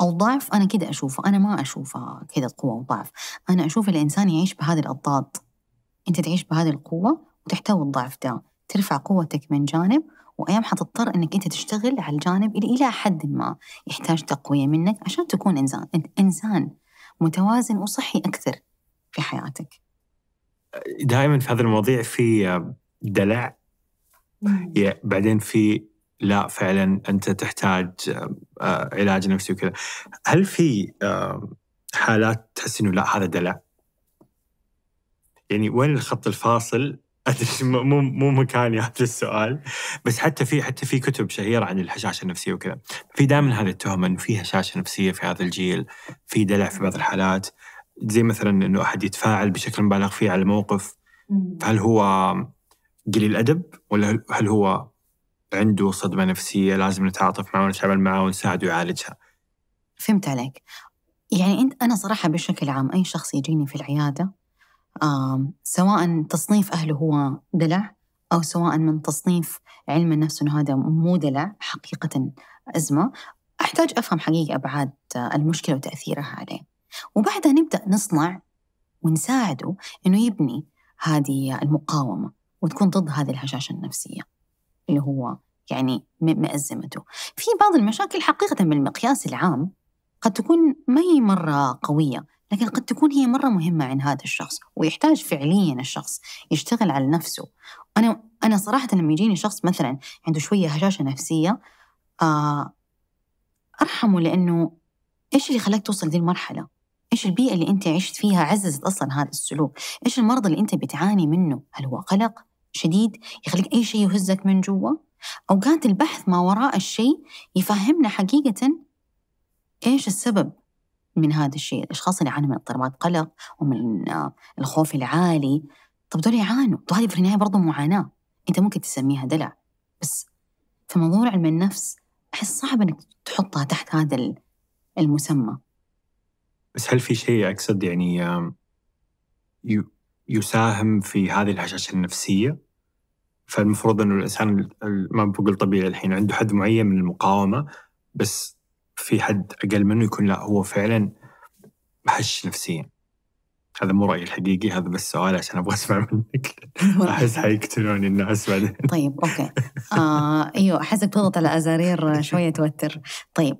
أو ضعف؟ أنا كده أشوفه أنا ما أشوفها كده قوة وضعف أنا أشوف الإنسان يعيش بهذه الأضداد أنت تعيش بهذه القوة وتحتوي الضعف ده ترفع قوتك من جانب وايام حتضطر انك انت تشتغل على الجانب اللي الى حد ما يحتاج تقويه منك عشان تكون انسان انسان متوازن وصحي اكثر في حياتك. دائما في هذا المواضيع في دلع بعدين في لا فعلا انت تحتاج آه، علاج نفسي وكذا هل في حالات تحس انه لا هذا دلع يعني وين الخط الفاصل ادري مو مو مكاني هذا السؤال بس حتى في حتى في كتب شهيره عن الهشاشه النفسيه وكذا في دائما هذه التهمه انه في هشاشه نفسيه في هذا الجيل في دلع في بعض الحالات زي مثلا انه احد يتفاعل بشكل مبالغ فيه على موقف هل هو قليل ادب ولا هل هو عنده صدمة نفسية لازم نتعاطف معه ونتعامل معه ونساعده يعالجها فهمت عليك يعني أنت أنا صراحة بشكل عام أي شخص يجيني في العيادة آه سواء تصنيف أهله هو دلع أو سواء من تصنيف علم النفس أنه هذا مو دلع حقيقة أزمة أحتاج أفهم حقيقة أبعاد المشكلة وتأثيرها عليه وبعدها نبدأ نصنع ونساعده أنه يبني هذه المقاومة وتكون ضد هذه الهشاشة النفسية اللي هو يعني مأزمته في بعض المشاكل حقيقة بالمقياس العام قد تكون ما هي مرة قوية لكن قد تكون هي مرة مهمة عن هذا الشخص ويحتاج فعليا الشخص يشتغل على نفسه أنا أنا صراحة لما يجيني شخص مثلا عنده شوية هشاشة نفسية آه، أرحمه لأنه إيش اللي خلاك توصل دي المرحلة؟ إيش البيئة اللي أنت عشت فيها عززت أصلا هذا السلوك؟ إيش المرض اللي أنت بتعاني منه؟ هل هو قلق؟ شديد يخليك أي شيء يهزك من جوا أوقات البحث ما وراء الشيء يفهمنا حقيقة إيش السبب من هذا الشيء الأشخاص اللي يعانوا من اضطرابات قلق ومن آه، الخوف العالي طب دول يعانوا وهذه في النهاية برضو معاناة أنت ممكن تسميها دلع بس في موضوع علم النفس أحس صعب أنك تحطها تحت هذا المسمى بس هل في شيء أقصد يعني يساهم في هذه الهشاشه النفسيه فالمفروض انه الانسان ما بقول طبيعي الحين عنده حد معين من المقاومه بس في حد اقل منه يكون لا هو فعلا محش نفسيا هذا مو رايي الحقيقي هذا بس سؤال عشان ابغى اسمع منك احس حيقتلوني الناس بعدين طيب اوكي آه، ايوه احسك تضغط على ازارير شويه توتر طيب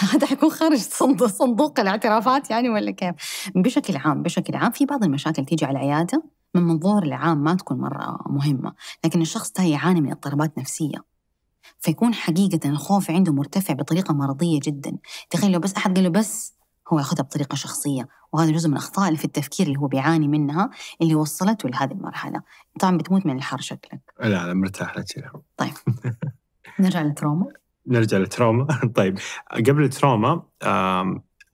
هذا حيكون خارج صندوق, صندوق الاعترافات يعني ولا كيف؟ بشكل عام بشكل عام في بعض المشاكل تيجي على العياده من منظور العام ما تكون مره مهمه، لكن الشخص ده يعاني من اضطرابات نفسيه. فيكون حقيقة الخوف عنده مرتفع بطريقة مرضية جدا تخيل لو بس أحد قال له بس هو ياخذها بطريقه شخصيه وهذا جزء من الاخطاء اللي في التفكير اللي هو بيعاني منها اللي وصلته لهذه المرحله طبعا بتموت من الحر شكلك لا لا مرتاح لك طيب نرجع للتروما نرجع للتراما طيب قبل التراما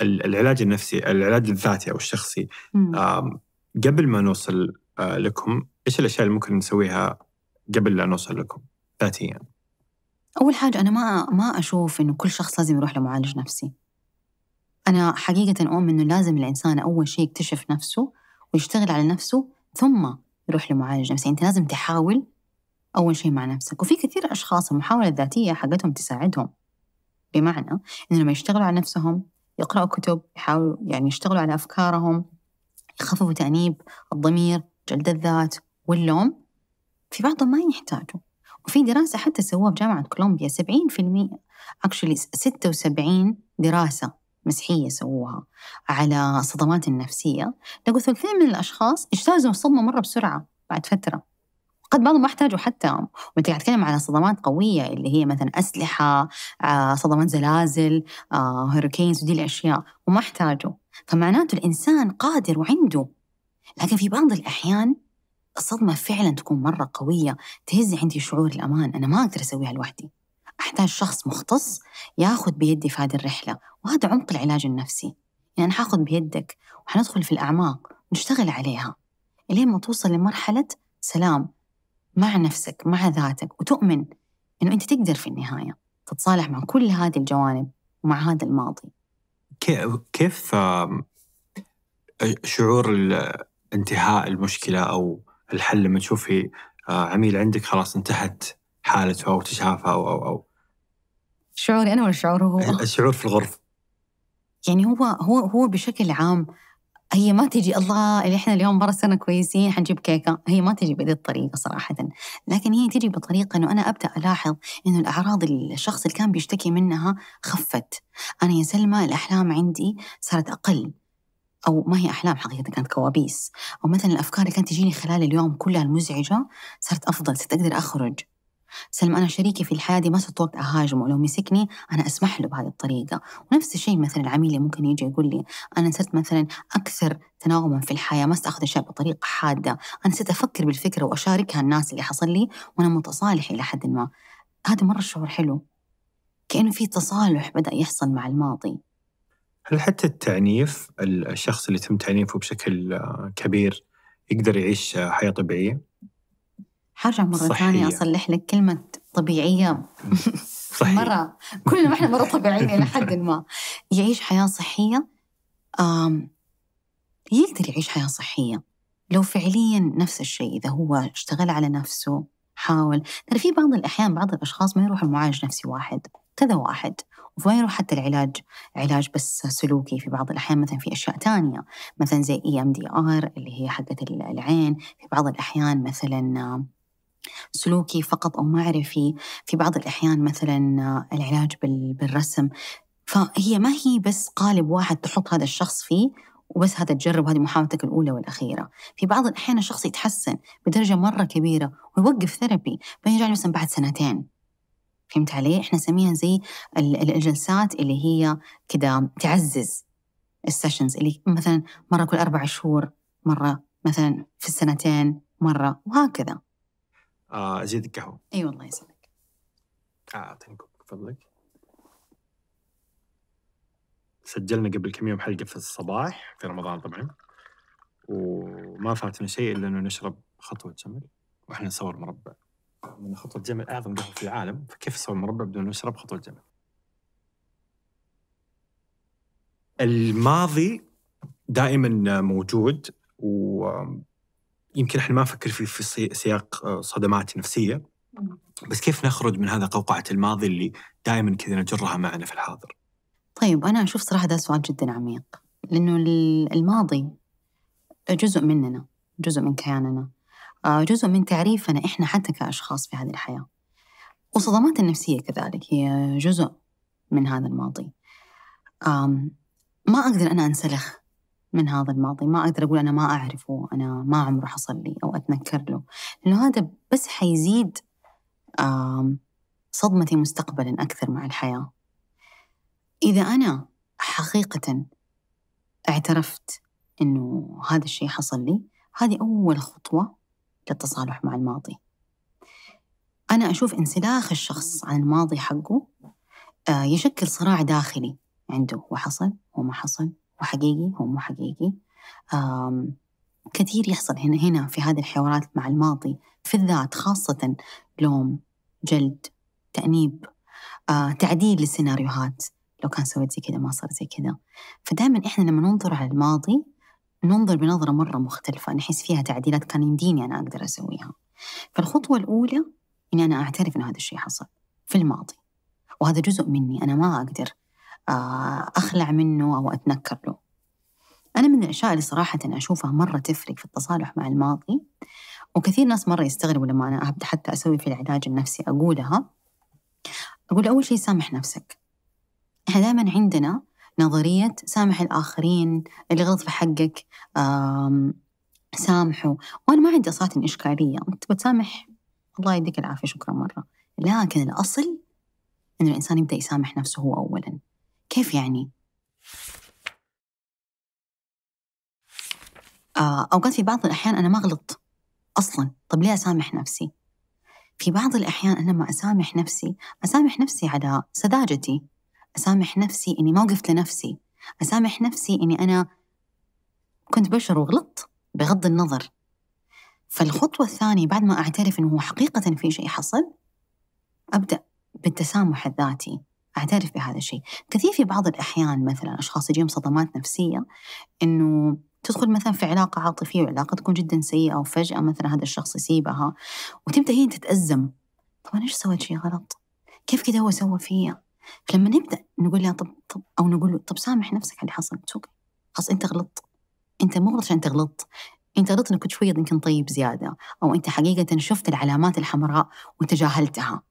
العلاج النفسي العلاج الذاتي او الشخصي قبل ما نوصل آه، لكم ايش الاشياء اللي ممكن نسويها قبل لا نوصل لكم ذاتيا اول حاجه انا ما ما اشوف انه كل شخص لازم يروح لمعالج نفسي انا حقيقه اؤمن انه لازم الانسان اول شيء يكتشف نفسه ويشتغل على نفسه ثم يروح لمعالج نفسي انت لازم تحاول أول شيء مع نفسك وفي كثير أشخاص المحاولة الذاتية حقتهم تساعدهم بمعنى إن لما يشتغلوا على نفسهم يقرأوا كتب يحاولوا يعني يشتغلوا على أفكارهم يخففوا تأنيب الضمير جلد الذات واللوم في بعضهم ما يحتاجوا وفي دراسة حتى سووها بجامعة كولومبيا 70% اكشلي 76 دراسة مسحية سووها على الصدمات النفسية لقوا ثلثين من الأشخاص اجتازوا الصدمة مرة بسرعة بعد فترة قد بعضهم ما احتاجوا حتى وانت قاعد تتكلم على صدمات قويه اللي هي مثلا اسلحه آه، صدمات زلازل هيروكينز آه، ودي الاشياء وما احتاجوا فمعناته الانسان قادر وعنده لكن في بعض الاحيان الصدمه فعلا تكون مره قويه تهز عندي شعور الامان انا ما اقدر اسويها لوحدي احتاج شخص مختص ياخذ بيدي في هذه الرحله وهذا عمق العلاج النفسي يعني انا حاخذ بيدك وحندخل في الاعماق ونشتغل عليها الين ما توصل لمرحله سلام مع نفسك مع ذاتك وتؤمن انه انت تقدر في النهايه تتصالح مع كل هذه الجوانب ومع هذا الماضي كيف شعور انتهاء المشكله او الحل لما تشوفي آه، عميل عندك خلاص انتهت حالته او تشافى او او او شعوري انا ولا شعور هو؟ الشعور في الغرفه يعني هو هو هو بشكل عام هي ما تجي الله اللي احنا اليوم مره صرنا كويسين حنجيب كيكه، هي ما تجي بهذه الطريقه صراحه، لكن هي تجي بطريقه انه انا ابدا الاحظ انه الاعراض الشخص اللي كان بيشتكي منها خفت. انا يا سلمى الاحلام عندي صارت اقل، او ما هي احلام حقيقه كانت كوابيس او مثلا الافكار اللي كانت تجيني خلال اليوم كلها المزعجه صارت افضل صرت اقدر اخرج سلم أنا شريكي في الحياة دي ما صرت أهاجمه لو مسكني أنا أسمح له بهذه الطريقة ونفس الشيء مثلا العميل اللي ممكن يجي يقول لي أنا صرت مثلا أكثر تناغما في الحياة ما استأخذ الشيء بطريقة حادة أنا صرت أفكر بالفكرة وأشاركها الناس اللي حصل لي وأنا متصالح إلى حد ما هذا مرة شعور حلو كأنه في تصالح بدأ يحصل مع الماضي هل حتى التعنيف الشخص اللي تم تعنيفه بشكل كبير يقدر يعيش حياة طبيعية؟ حرجع مرة ثانية أصلح لك كلمة طبيعية صحيح. مرة كلنا ما احنا مرة طبيعيين إلى حد ما يعيش حياة صحية يقدر يعيش حياة صحية لو فعليا نفس الشيء إذا هو اشتغل على نفسه حاول ترى في بعض الأحيان بعض الأشخاص ما يروح المعالج نفسي واحد كذا واحد وما يروح حتى العلاج علاج بس سلوكي في بعض الأحيان مثلا في أشياء تانية مثلا زي اي ام دي ار اللي هي حقة العين في بعض الأحيان مثلا سلوكي فقط أو معرفي في بعض الأحيان مثلا العلاج بالرسم فهي ما هي بس قالب واحد تحط هذا الشخص فيه وبس هذا تجرب هذه محاولتك الأولى والأخيرة في بعض الأحيان الشخص يتحسن بدرجة مرة كبيرة ويوقف ثيرابي بيرجع مثلا بعد سنتين فهمت علي؟ احنا نسميها زي الجلسات اللي هي كده تعزز السيشنز اللي مثلا مرة كل أربع شهور مرة مثلا في السنتين مرة وهكذا آه ازيد القهوه اي أيوة والله يسلمك آه اعطيني كوب فضلك سجلنا قبل كم يوم حلقه في الصباح في رمضان طبعا وما فاتنا شيء الا انه نشرب خطوه جمل واحنا نصور مربع من خطوه جمل اعظم قهوه في العالم فكيف نصور مربع بدون نشرب خطوه جمل الماضي دائما موجود و يمكن احنا ما نفكر في في سياق آه، صدمات نفسيه بس كيف نخرج من هذا قوقعه الماضي اللي دائما كذا نجرها معنا في الحاضر؟ طيب انا اشوف صراحه هذا سؤال جدا عميق لانه الماضي جزء مننا جزء من كياننا آه، جزء من تعريفنا احنا حتى كاشخاص في هذه الحياه والصدمات النفسيه كذلك هي جزء من هذا الماضي ما اقدر انا انسلخ من هذا الماضي ما أقدر أقول أنا ما أعرفه أنا ما عمره حصل لي أو أتنكر له لأنه هذا بس حيزيد صدمتي مستقبلا أكثر مع الحياة إذا أنا حقيقة اعترفت إنه هذا الشيء حصل لي هذه أول خطوة للتصالح مع الماضي أنا أشوف انسلاخ الشخص عن الماضي حقه آه، يشكل صراع داخلي عنده وحصل وما حصل وحقيقي هو مو حقيقي كثير يحصل هنا هنا في هذه الحوارات مع الماضي في الذات خاصة لوم جلد تأنيب آه، تعديل للسيناريوهات لو كان سويت زي كذا ما صار زي كذا فدائما احنا لما ننظر على الماضي ننظر بنظرة مرة مختلفة نحس فيها تعديلات كان يمديني أنا أقدر أسويها فالخطوة الأولى إني أنا أعترف إنه هذا الشيء حصل في الماضي وهذا جزء مني أنا ما أقدر آه، أخلع منه أو أتنكر له أنا من الأشياء اللي صراحة أشوفها مرة تفرق في التصالح مع الماضي وكثير ناس مرة يستغربوا لما أنا أبدأ حتى أسوي في العلاج النفسي أقولها أقول أول شيء سامح نفسك إحنا دائما عندنا نظرية سامح الآخرين اللي غلط في حقك سامحه وأنا ما عندي أصلا إشكالية أنت بتسامح الله يديك العافية شكرا مرة لكن الأصل أن الإنسان يبدأ يسامح نفسه هو أولا كيف يعني؟ آه أوقات في بعض الأحيان أنا ما غلطت أصلا طب ليه أسامح نفسي؟ في بعض الأحيان أنا لما أسامح نفسي أسامح نفسي على سذاجتي أسامح نفسي إني ما وقفت لنفسي أسامح نفسي إني أنا كنت بشر وغلطت بغض النظر فالخطوة الثانية بعد ما أعترف إنه حقيقة في شيء حصل أبدأ بالتسامح الذاتي أعترف بهذا الشيء كثير في بعض الأحيان مثلا أشخاص يجيهم صدمات نفسية أنه تدخل مثلا في علاقة عاطفية وعلاقة تكون جدا سيئة وفجأة مثلا هذا الشخص يسيبها وتبدأ هي تتأزم طب أنا إيش سويت شيء غلط؟ كيف كذا هو سوى فيا؟ فلما نبدأ نقول لها طب طب أو نقول له طب سامح نفسك على اللي حصل خلاص أنت غلطت أنت مو غلط عشان أنت انت غلطت انك كنت شويه يمكن طيب زياده او انت حقيقه شفت العلامات الحمراء وتجاهلتها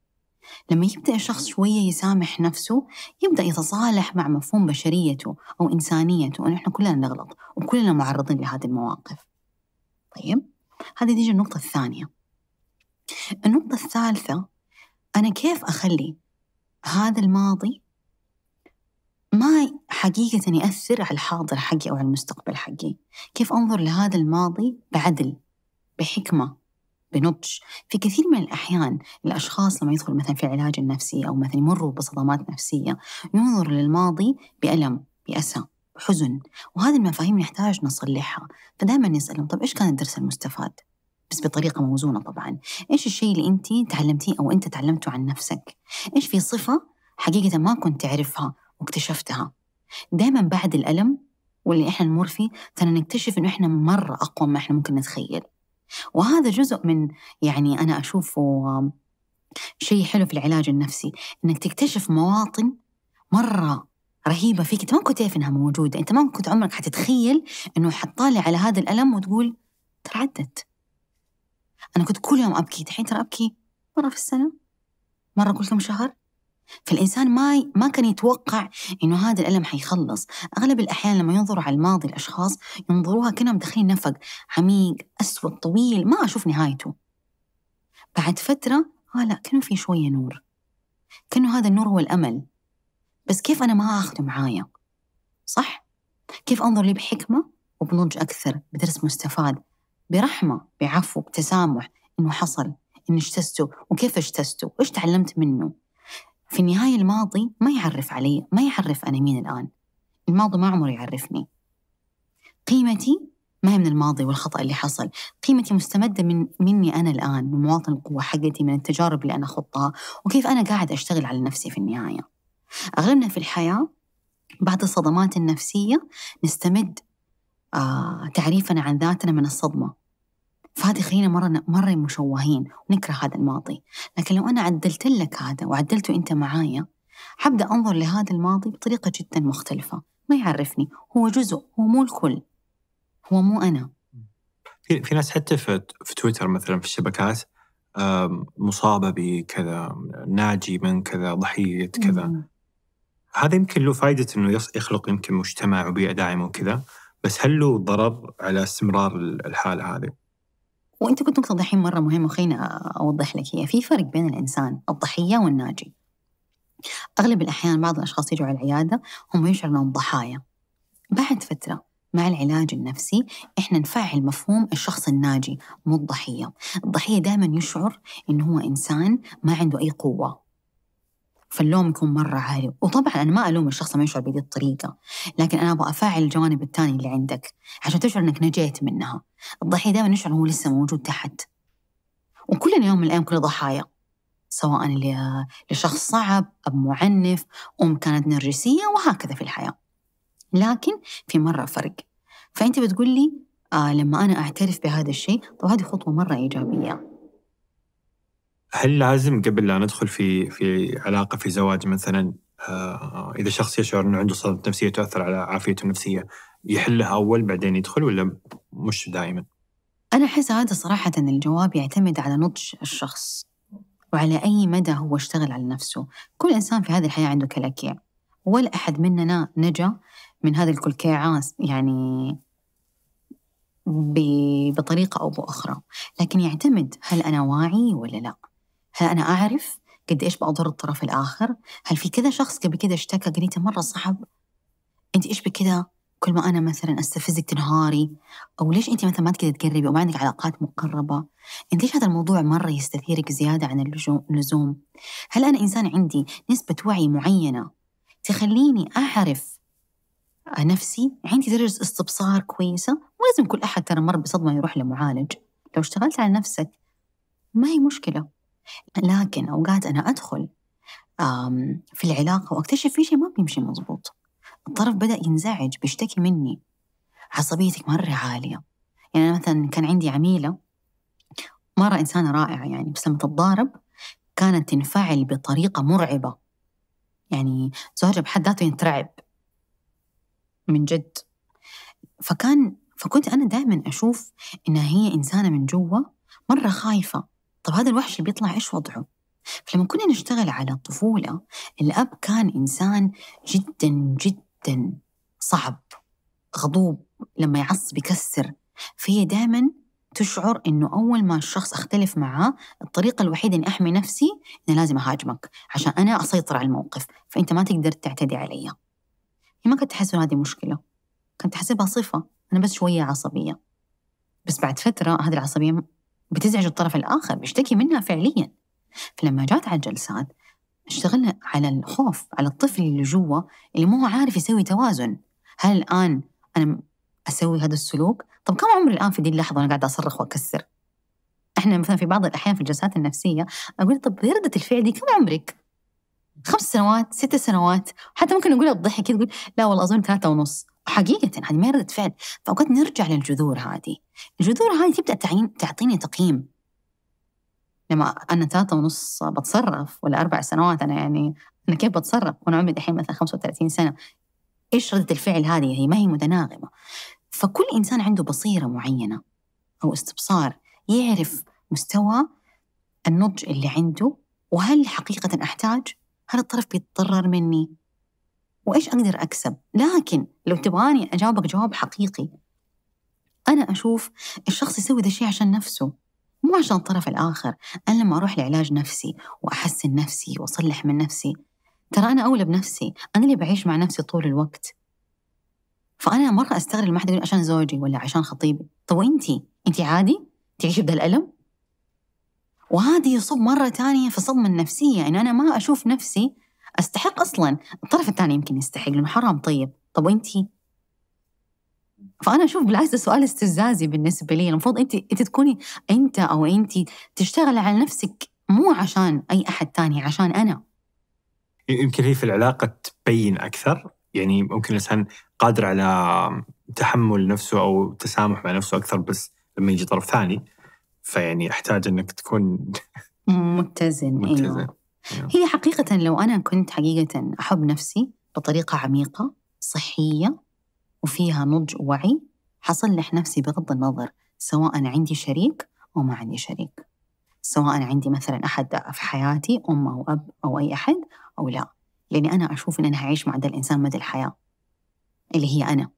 لما يبدأ الشخص شوية يسامح نفسه يبدأ يتصالح مع مفهوم بشريته أو إنسانيته ونحن إحنا كلنا نغلط وكلنا معرضين لهذه المواقف طيب هذه تيجي النقطة الثانية النقطة الثالثة أنا كيف أخلي هذا الماضي ما حقيقة يأثر على الحاضر حقي أو على المستقبل حقي كيف أنظر لهذا الماضي بعدل بحكمة بنضج في كثير من الأحيان الأشخاص لما يدخلوا مثلا في العلاج النفسي أو مثلا يمروا بصدمات نفسية ينظر للماضي بألم بأسى بحزن وهذه المفاهيم نحتاج نصلحها فدائما نسألهم طب إيش كان الدرس المستفاد بس بطريقة موزونة طبعا إيش الشيء اللي أنت تعلمتيه أو أنت تعلمته عن نفسك إيش في صفة حقيقة ما كنت تعرفها واكتشفتها دائما بعد الألم واللي إحنا نمر فيه ترى نكتشف إنه إحنا مرة أقوى ما إحنا ممكن نتخيل وهذا جزء من يعني أنا أشوفه شيء حلو في العلاج النفسي إنك تكتشف مواطن مرة رهيبة فيك أنت ما كنت تعرف إنها موجودة أنت ما كنت عمرك حتتخيل إنه حتطالع على هذا الألم وتقول ترى عدت أنا كنت كل يوم أبكي دحين ترى أبكي مرة في السنة مرة كل كم شهر فالإنسان ما ي... ما كان يتوقع إنه هذا الألم حيخلص، أغلب الأحيان لما ينظروا على الماضي الأشخاص ينظروها كأنهم داخلين نفق عميق أسود طويل ما أشوف نهايته. بعد فترة آه لا كانوا في شوية نور. كأنه هذا النور هو الأمل. بس كيف أنا ما آخذه معايا؟ صح؟ كيف أنظر لي بحكمة وبنضج أكثر، بدرس مستفاد، برحمة، بعفو، بتسامح، إنه حصل، إني اجتزته، وكيف اجتزته، وإيش تعلمت منه؟ في النهاية الماضي ما يعرف علي ما يعرف أنا مين الآن الماضي ما عمره يعرفني قيمتي ما هي من الماضي والخطأ اللي حصل قيمتي مستمدة من مني أنا الآن من مواطن القوة حقتي من التجارب اللي أنا خضتها وكيف أنا قاعد أشتغل على نفسي في النهاية أغلبنا في الحياة بعد الصدمات النفسية نستمد آه تعريفنا عن ذاتنا من الصدمة فهذا يخلينا مرة مرة مشوهين ونكره هذا الماضي، لكن لو أنا عدلت لك هذا وعدلته أنت معايا حبدأ أنظر لهذا الماضي بطريقة جدا مختلفة، ما يعرفني، هو جزء، هو مو الكل. هو مو أنا. في في ناس حتى في, في تويتر مثلا في الشبكات مصابة بكذا، ناجي من كذا، ضحية كذا. هذا يمكن له فائدة انه يخلق يمكن مجتمع وبيئة داعمة وكذا، بس هل له ضرر على استمرار الحالة هذه؟ وانت كنت نقطه دحين مره مهمه وخليني اوضح لك هي في فرق بين الانسان الضحيه والناجي اغلب الاحيان بعض الاشخاص يجوا على العياده هم يشعروا انهم ضحايا بعد فتره مع العلاج النفسي احنا نفعل مفهوم الشخص الناجي مو الضحيه الضحيه دائما يشعر انه هو انسان ما عنده اي قوه فاللوم يكون مرة عالي وطبعا أنا ما ألوم الشخص ما يشعر بهذه الطريقة لكن أنا أبغى أفاعل الجوانب الثانية اللي عندك عشان تشعر أنك نجيت منها الضحية دائما نشعر هو لسه موجود تحت وكلنا يوم من الأيام كل ضحايا سواء لشخص صعب أب معنف أم كانت نرجسية وهكذا في الحياة لكن في مرة فرق فأنت بتقول لي آه لما أنا أعترف بهذا الشيء طب هذه خطوة مرة إيجابية هل لازم قبل لا ندخل في في علاقه في زواج مثلا آه، اذا شخص يشعر انه عنده صدمه نفسيه تؤثر على عافيته النفسيه يحلها اول بعدين يدخل ولا مش دائما؟ انا احس هذا صراحه الجواب يعتمد على نضج الشخص وعلى اي مدى هو اشتغل على نفسه، كل انسان في هذه الحياه عنده كلاكيع ولا احد مننا نجا من هذه الكلكيعه يعني بطريقه او باخرى، لكن يعتمد هل انا واعي ولا لا؟ هل أنا أعرف قد إيش بأضر الطرف الآخر؟ هل في كذا شخص قبل كذا اشتكى قريته مرة صعب؟ أنت إيش بكذا كل ما أنا مثلا أستفزك تنهاري أو ليش أنت مثلا ما تقدر تقربي وما عندك علاقات مقربة؟ أنت ليش هذا الموضوع مرة يستثيرك زيادة عن اللزوم؟ هل أنا إنسان عندي نسبة وعي معينة تخليني أعرف نفسي عندي درجة استبصار كويسة مو لازم كل أحد ترى مر بصدمة يروح لمعالج لو اشتغلت على نفسك ما هي مشكلة لكن أوقات أنا أدخل في العلاقة وأكتشف في شيء ما بيمشي مظبوط الطرف بدأ ينزعج بيشتكي مني عصبيتك مرة عالية يعني أنا مثلا كان عندي عميلة مرة إنسانة رائعة يعني بس لما تتضارب كانت تنفعل بطريقة مرعبة يعني زوجها بحد ذاته ينترعب من جد فكان فكنت أنا دائما أشوف إنها هي إنسانة من جوا مرة خايفة طب هذا الوحش اللي بيطلع إيش وضعه؟ فلما كنا نشتغل على الطفولة الأب كان إنسان جدا جدا صعب غضوب لما يعصب يكسر فهي دائما تشعر انه اول ما الشخص اختلف معاه الطريقه الوحيده اني احمي نفسي اني لازم اهاجمك عشان انا اسيطر على الموقف فانت ما تقدر تعتدي علي هي ما كنت تحس هذه مشكله كنت تحسبها صفه انا بس شويه عصبيه بس بعد فتره هذه العصبيه بتزعج الطرف الآخر بيشتكي منها فعليا فلما جات على الجلسات اشتغلنا على الخوف على الطفل اللي جوا اللي مو هو عارف يسوي توازن هل الآن أنا أسوي هذا السلوك طب كم عمري الآن في دي اللحظة وأنا قاعدة أصرخ وأكسر احنا مثلا في بعض الاحيان في الجلسات النفسيه اقول طب رده الفعل دي كم عمرك؟ خمس سنوات ست سنوات حتى ممكن نقولها بضحك تقول لا والله اظن ثلاثة ونص حقيقة هذه ما ردة فعل فأوقات نرجع للجذور هذه الجذور هذه تبدأ تعين تعطيني تقييم لما أنا ثلاثة ونص بتصرف ولا أربع سنوات أنا يعني أنا كيف بتصرف وأنا عمري الحين مثلا 35 سنة إيش ردة الفعل هذه هي ما هي متناغمة فكل إنسان عنده بصيرة معينة أو استبصار يعرف مستوى النضج اللي عنده وهل حقيقة أحتاج هل الطرف بيتضرر مني وايش اقدر اكسب لكن لو تبغاني اجاوبك جواب حقيقي انا اشوف الشخص يسوي ذا الشيء عشان نفسه مو عشان الطرف الاخر انا لما اروح لعلاج نفسي واحسن نفسي واصلح من نفسي ترى انا اولى بنفسي انا اللي بعيش مع نفسي طول الوقت فانا مره استغرب لما حد يقول عشان زوجي ولا عشان خطيبي طب وانتي انتي عادي تعيشي بدا الالم وهذه يصب مرة ثانية في صدمة نفسية إن يعني أنا ما أشوف نفسي استحق اصلا الطرف الثاني يمكن يستحق لانه حرام طيب طب وانتي فانا اشوف بالعكس سؤال استفزازي بالنسبه لي المفروض انت انت تكوني انت او انت تشتغل على نفسك مو عشان اي احد ثاني عشان انا يمكن هي في العلاقه تبين اكثر يعني ممكن الانسان قادر على تحمل نفسه او تسامح مع نفسه اكثر بس لما يجي طرف ثاني فيعني احتاج انك تكون متزن, متزن. إيه. نعم. هي حقيقة لو أنا كنت حقيقة أحب نفسي بطريقة عميقة صحية وفيها نضج ووعي حصلح نفسي بغض النظر سواء عندي شريك أو ما عندي شريك سواء عندي مثلا أحد في حياتي أم أو أب أو أي أحد أو لا لأني أنا أشوف إن أنا هعيش مع هذا الإنسان مدى الحياة اللي هي أنا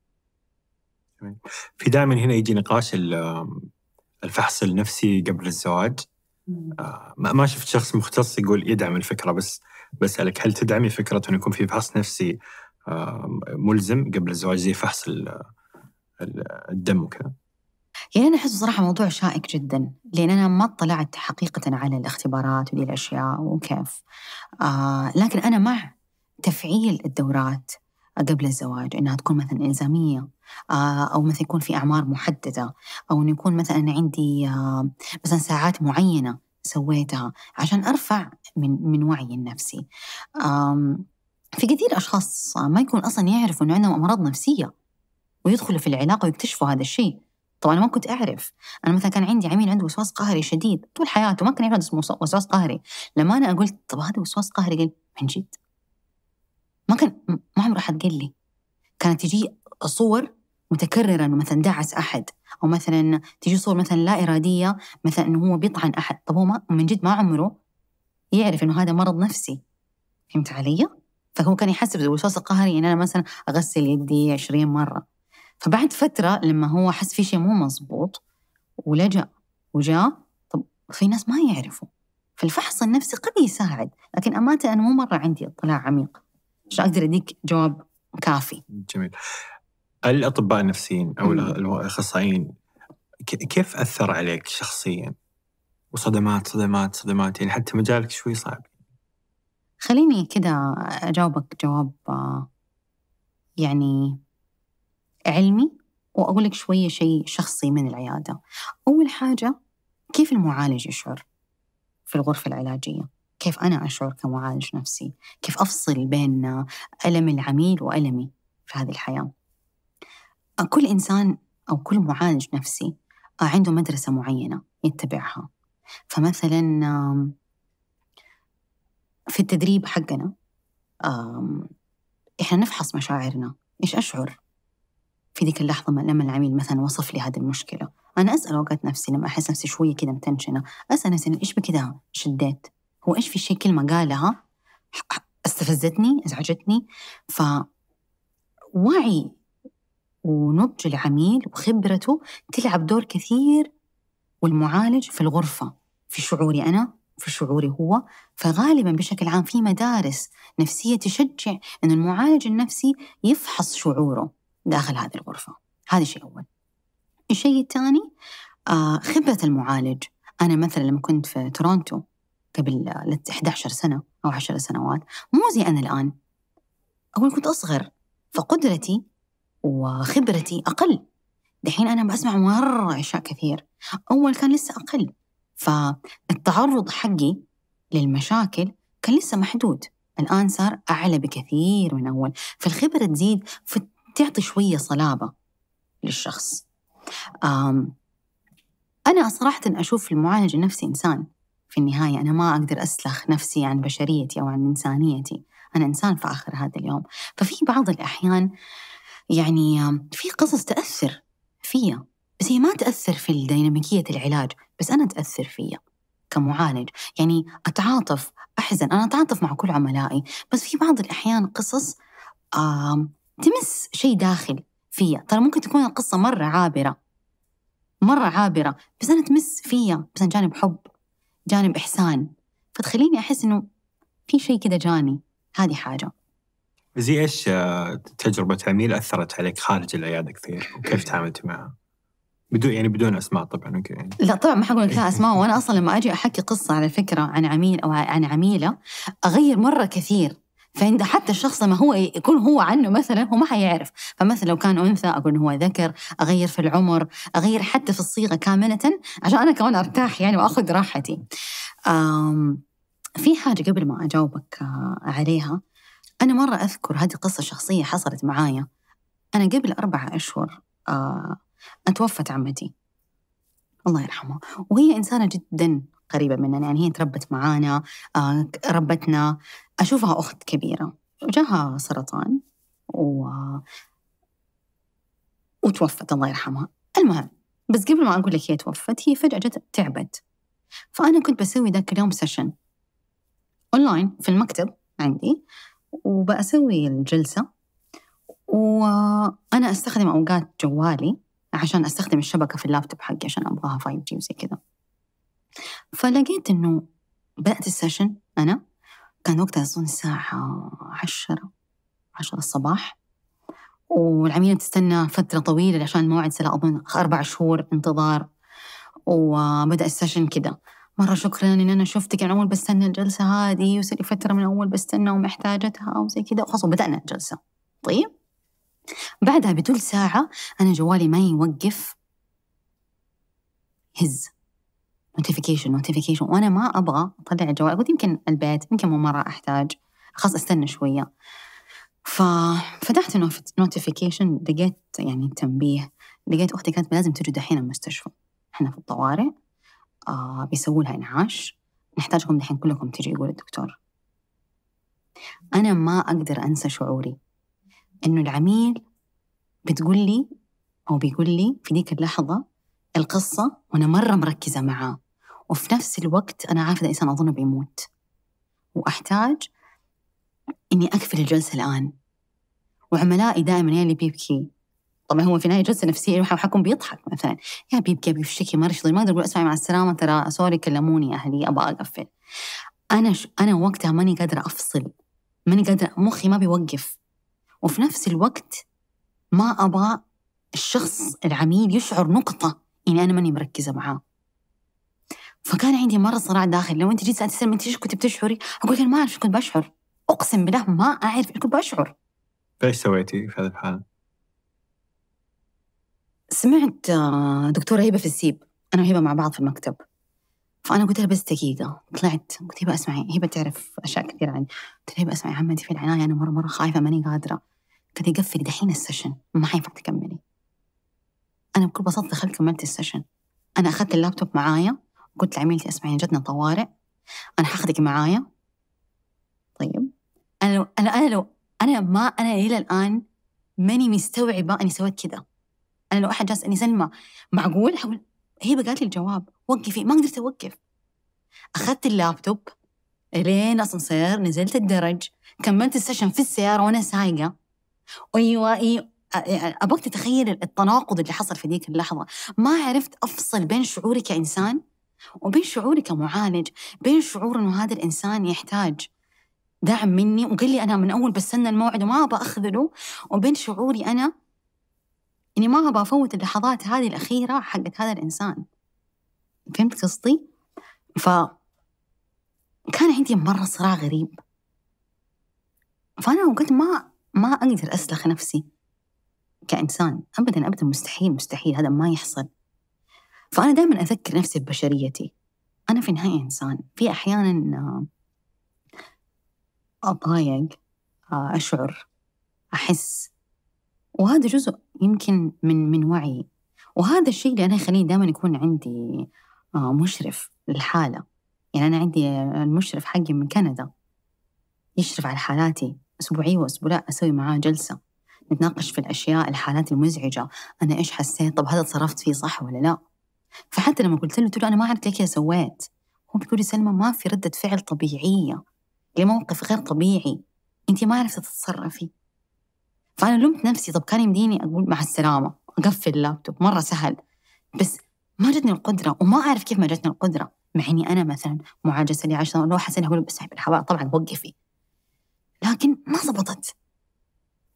في دائما هنا يجي نقاش الفحص النفسي قبل الزواج آه، ما شفت شخص مختص يقول يدعم الفكره بس بسالك هل تدعمي فكره انه يكون في فحص نفسي آه، ملزم قبل الزواج زي فحص الدم وكذا؟ يعني أنا أحس صراحه موضوع شائك جدا لأن أنا ما اطلعت حقيقة على الاختبارات ودي الأشياء وكيف آه لكن أنا مع تفعيل الدورات قبل الزواج إنها تكون مثلا إلزامية آه، أو مثلا يكون في أعمار محددة أو أنه يكون مثلا عندي آه، مثلا ساعات معينة سويتها عشان أرفع من من وعي النفسي في كثير أشخاص ما يكون أصلا يعرفوا أنه عندهم أمراض نفسية ويدخلوا في العلاقة ويكتشفوا هذا الشيء طبعا أنا ما كنت أعرف أنا مثلا كان عندي عميل عنده وسواس قهري شديد طول حياته ما كان يعرف اسمه وسواس قهري لما أنا قلت طب هذا وسواس قهري قال من جد ما كان ما عمره حد قال لي كانت تجي صور متكررا مثلا دعس احد او مثلا تجي صور مثلا لا اراديه مثلا انه هو بيطعن احد طب هو ما من جد ما عمره يعرف انه هذا مرض نفسي فهمت علي؟ فهو كان يحسب بالوسواس القهري ان يعني انا مثلا اغسل يدي 20 مره فبعد فتره لما هو حس في شيء مو مزبوط ولجأ وجاء طب في ناس ما يعرفوا فالفحص النفسي قد يساعد لكن امانه انا مو مره عندي اطلاع عميق عشان اقدر اديك جواب كافي جميل الاطباء النفسيين او الاخصائيين كيف اثر عليك شخصيا؟ وصدمات صدمات صدمات يعني حتى مجالك شوي صعب. خليني كذا اجاوبك جواب آه، يعني علمي واقول لك شويه شيء شخصي من العياده. اول حاجه كيف المعالج يشعر في الغرفه العلاجيه؟ كيف أنا أشعر كمعالج نفسي كيف أفصل بين ألم العميل وألمي في هذه الحياة كل إنسان أو كل معالج نفسي آه، عنده مدرسة معينة يتبعها فمثلا في التدريب حقنا إحنا نفحص مشاعرنا إيش أشعر في ذيك اللحظة لما العميل مثلا وصف لي هذه المشكلة أنا أسأل أوقات نفسي لما أحس نفسي شوية كذا متنشنة أسأل نفسي إيش بكذا شديت هو إيش في شيء كلمة قالها استفزتني ازعجتني ف وعي ونضج العميل وخبرته تلعب دور كثير والمعالج في الغرفة في شعوري أنا في شعوري هو فغالبا بشكل عام في مدارس نفسية تشجع أن المعالج النفسي يفحص شعوره داخل هذه الغرفة هذا شيء أول الشيء الثاني آه خبرة المعالج أنا مثلا لما كنت في تورونتو قبل 11 سنة أو 10 سنوات مو زي أنا الآن أقول كنت أصغر فقدرتي وخبرتي أقل دحين أنا بسمع مرة أشياء كثير أول كان لسه أقل فالتعرض حقي للمشاكل كان لسه محدود الآن صار أعلى بكثير من أول فالخبرة تزيد فتعطي شوية صلابة للشخص أنا صراحة أشوف المعالج النفسي إنسان في النهاية أنا ما أقدر أسلخ نفسي عن بشريتي أو عن إنسانيتي أنا إنسان في آخر هذا اليوم ففي بعض الأحيان يعني في قصص تأثر فيا بس هي ما تأثر في ديناميكية العلاج بس أنا تأثر فيا كمعالج يعني أتعاطف أحزن أنا أتعاطف مع كل عملائي بس في بعض الأحيان قصص آه تمس شيء داخل فيا ترى ممكن تكون القصة مرة عابرة مرة عابرة بس أنا تمس فيا أنا جانب حب جانب إحسان فتخليني أحس إنه في شيء كذا جاني هذه حاجة زي ايش آه، تجربة عميل أثرت عليك خارج العيادة كثير وكيف تعاملت معها؟ بدون يعني بدون اسماء طبعا اوكي يعني. لا طبعا ما حقول لك اسماء وانا اصلا لما اجي احكي قصه على فكره عن عميل او عن عميله اغير مره كثير فعند حتى الشخص لما هو يكون هو عنه مثلا هو ما حيعرف فمثلا لو كان انثى اقول هو ذكر اغير في العمر اغير حتى في الصيغه كامله عشان انا كمان ارتاح يعني واخذ راحتي في حاجه قبل ما اجاوبك آه، عليها أنا مرة أذكر هذه قصة شخصية حصلت معايا أنا قبل أربعة أشهر آه، أتوفت عمتي الله يرحمها وهي إنسانة جدا قريبة مننا يعني هي تربت معانا آه، ربتنا أشوفها أخت كبيرة جاها سرطان و وتوفت الله يرحمها المهم بس قبل ما أقول لك هي توفت هي فجأة جت تعبت فأنا كنت بسوي ذاك اليوم سيشن أونلاين في المكتب عندي وبأسوي الجلسة وأنا أستخدم أوقات جوالي عشان أستخدم الشبكة في اللابتوب حقي عشان أبغاها 5 جي وزي كذا فلقيت إنه بدأت السيشن أنا كان وقتها أظن الساعة عشرة عشرة الصباح والعميلة تستنى فترة طويلة عشان الموعد سلا أظن أربع شهور انتظار وبدأ السيشن كده مرة شكرا إن أنا شفتك أنا أول بستنى الجلسة هذه وصار فترة من أول بستنى ومحتاجتها وزي كذا وخلاص وبدأنا الجلسة طيب بعدها بدول ساعة أنا جوالي ما يوقف هز نوتيفيكيشن نوتيفيكيشن وأنا ما أبغى أطلع الجوال قلت يمكن البيت يمكن مو مرة أحتاج خلاص أستنى شوية ففتحت نوتيفيكيشن لقيت يعني تنبيه لقيت أختي كانت لازم تجي دحين المستشفى احنا في الطوارئ آه، بيسووا لها انعاش نحتاجكم دحين كلكم تجي يقول الدكتور أنا ما أقدر أنسى شعوري إنه العميل بتقول لي أو بيقول لي في ذيك اللحظة القصة وأنا مرة مركزة معاه وفي نفس الوقت أنا عارفة الإنسان أظنه بيموت وأحتاج إني أقفل الجلسة الآن وعملائي دائما يا اللي بيبكي طبعا هو في النهايه جلسه نفسيه وحكون بيضحك مثلا يا بيبكي بيشتكي مره ما اقدر اقول اسمعي مع السلامه ترى سوري كلموني اهلي ابغى اقفل انا ش... انا وقتها ماني قادره افصل ماني قادره مخي ما بيوقف وفي نفس الوقت ما ابغى الشخص العميل يشعر نقطه اني انا ماني مركزه معاه فكان عندي مره صراع داخلي لو انت جيت سالت انت ايش كنت بتشعري؟ اقول لك انا ما اعرف كنت بشعر اقسم بالله ما اعرف كنت بشعر ايش سويتي في هذه الحاله؟ سمعت آه، دكتورة هبة في السيب أنا وهبة مع بعض في المكتب فأنا قلت لها بس دقيقة طلعت قلت هبة اسمعي هبة تعرف أشياء كثيرة عني قلت لها هبة اسمعي عمتي في العناية أنا مرة مرة خايفة ماني قادرة قالت قفلي دحين السيشن ما حينفع تكملي أنا بكل بساطة دخلت كملت السيشن أنا أخذت اللابتوب معايا قلت لعميلتي اسمعي جتنا طوارئ أنا حاخذك معايا طيب أنا لو أنا أنا لو أنا ما أنا إلى الآن ماني مستوعبة أني سويت كذا انا لو احد جالس اني سلمى معقول حقول هي بقالت لي الجواب وقفي ما قدرت اوقف اخذت اللابتوب لين اسانسير نزلت الدرج كملت السيشن في السياره وانا سايقه ايوه اي ابغاك تتخيل التناقض اللي حصل في ذيك اللحظه ما عرفت افصل بين شعوري كانسان وبين شعوري كمعالج بين شعور انه هذا الانسان يحتاج دعم مني وقال لي انا من اول بستنى الموعد وما ابغى اخذله وبين شعوري انا إني يعني ما أبغى أفوت اللحظات هذه الأخيرة حقت هذا الإنسان فهمت قصدي؟ ف كان عندي مرة صراع غريب فأنا قلت ما ما أقدر أسلخ نفسي كإنسان أبدا أبدا مستحيل مستحيل هذا ما يحصل فأنا دائما أذكر نفسي ببشريتي أنا في النهاية إنسان في أحيانا آه، أضايق آه، أشعر أحس وهذا جزء يمكن من من وعي وهذا الشيء اللي انا يخليني دائما يكون عندي آه، مشرف للحاله يعني انا عندي المشرف حقي من كندا يشرف على حالاتي اسبوعي واسبوع لا اسوي معاه جلسه نتناقش في الاشياء الحالات المزعجه انا ايش حسيت طب هذا تصرفت فيه صح ولا لا فحتى لما قلت له قلت له انا ما عرفت ليش سويت هو بيقول لي سلمى ما في رده فعل طبيعيه لموقف غير طبيعي انت ما عرفت تتصرفي فأنا لمت نفسي طب كان يمديني أقول مع السلامة أقفل اللابتوب مرة سهل بس ما جتني القدرة وما أعرف كيف ما جتني القدرة مع إني أنا مثلا معاجسة لي 10 لو حسيت أقول بس بالحوار طبعا وقفي لكن ما زبطت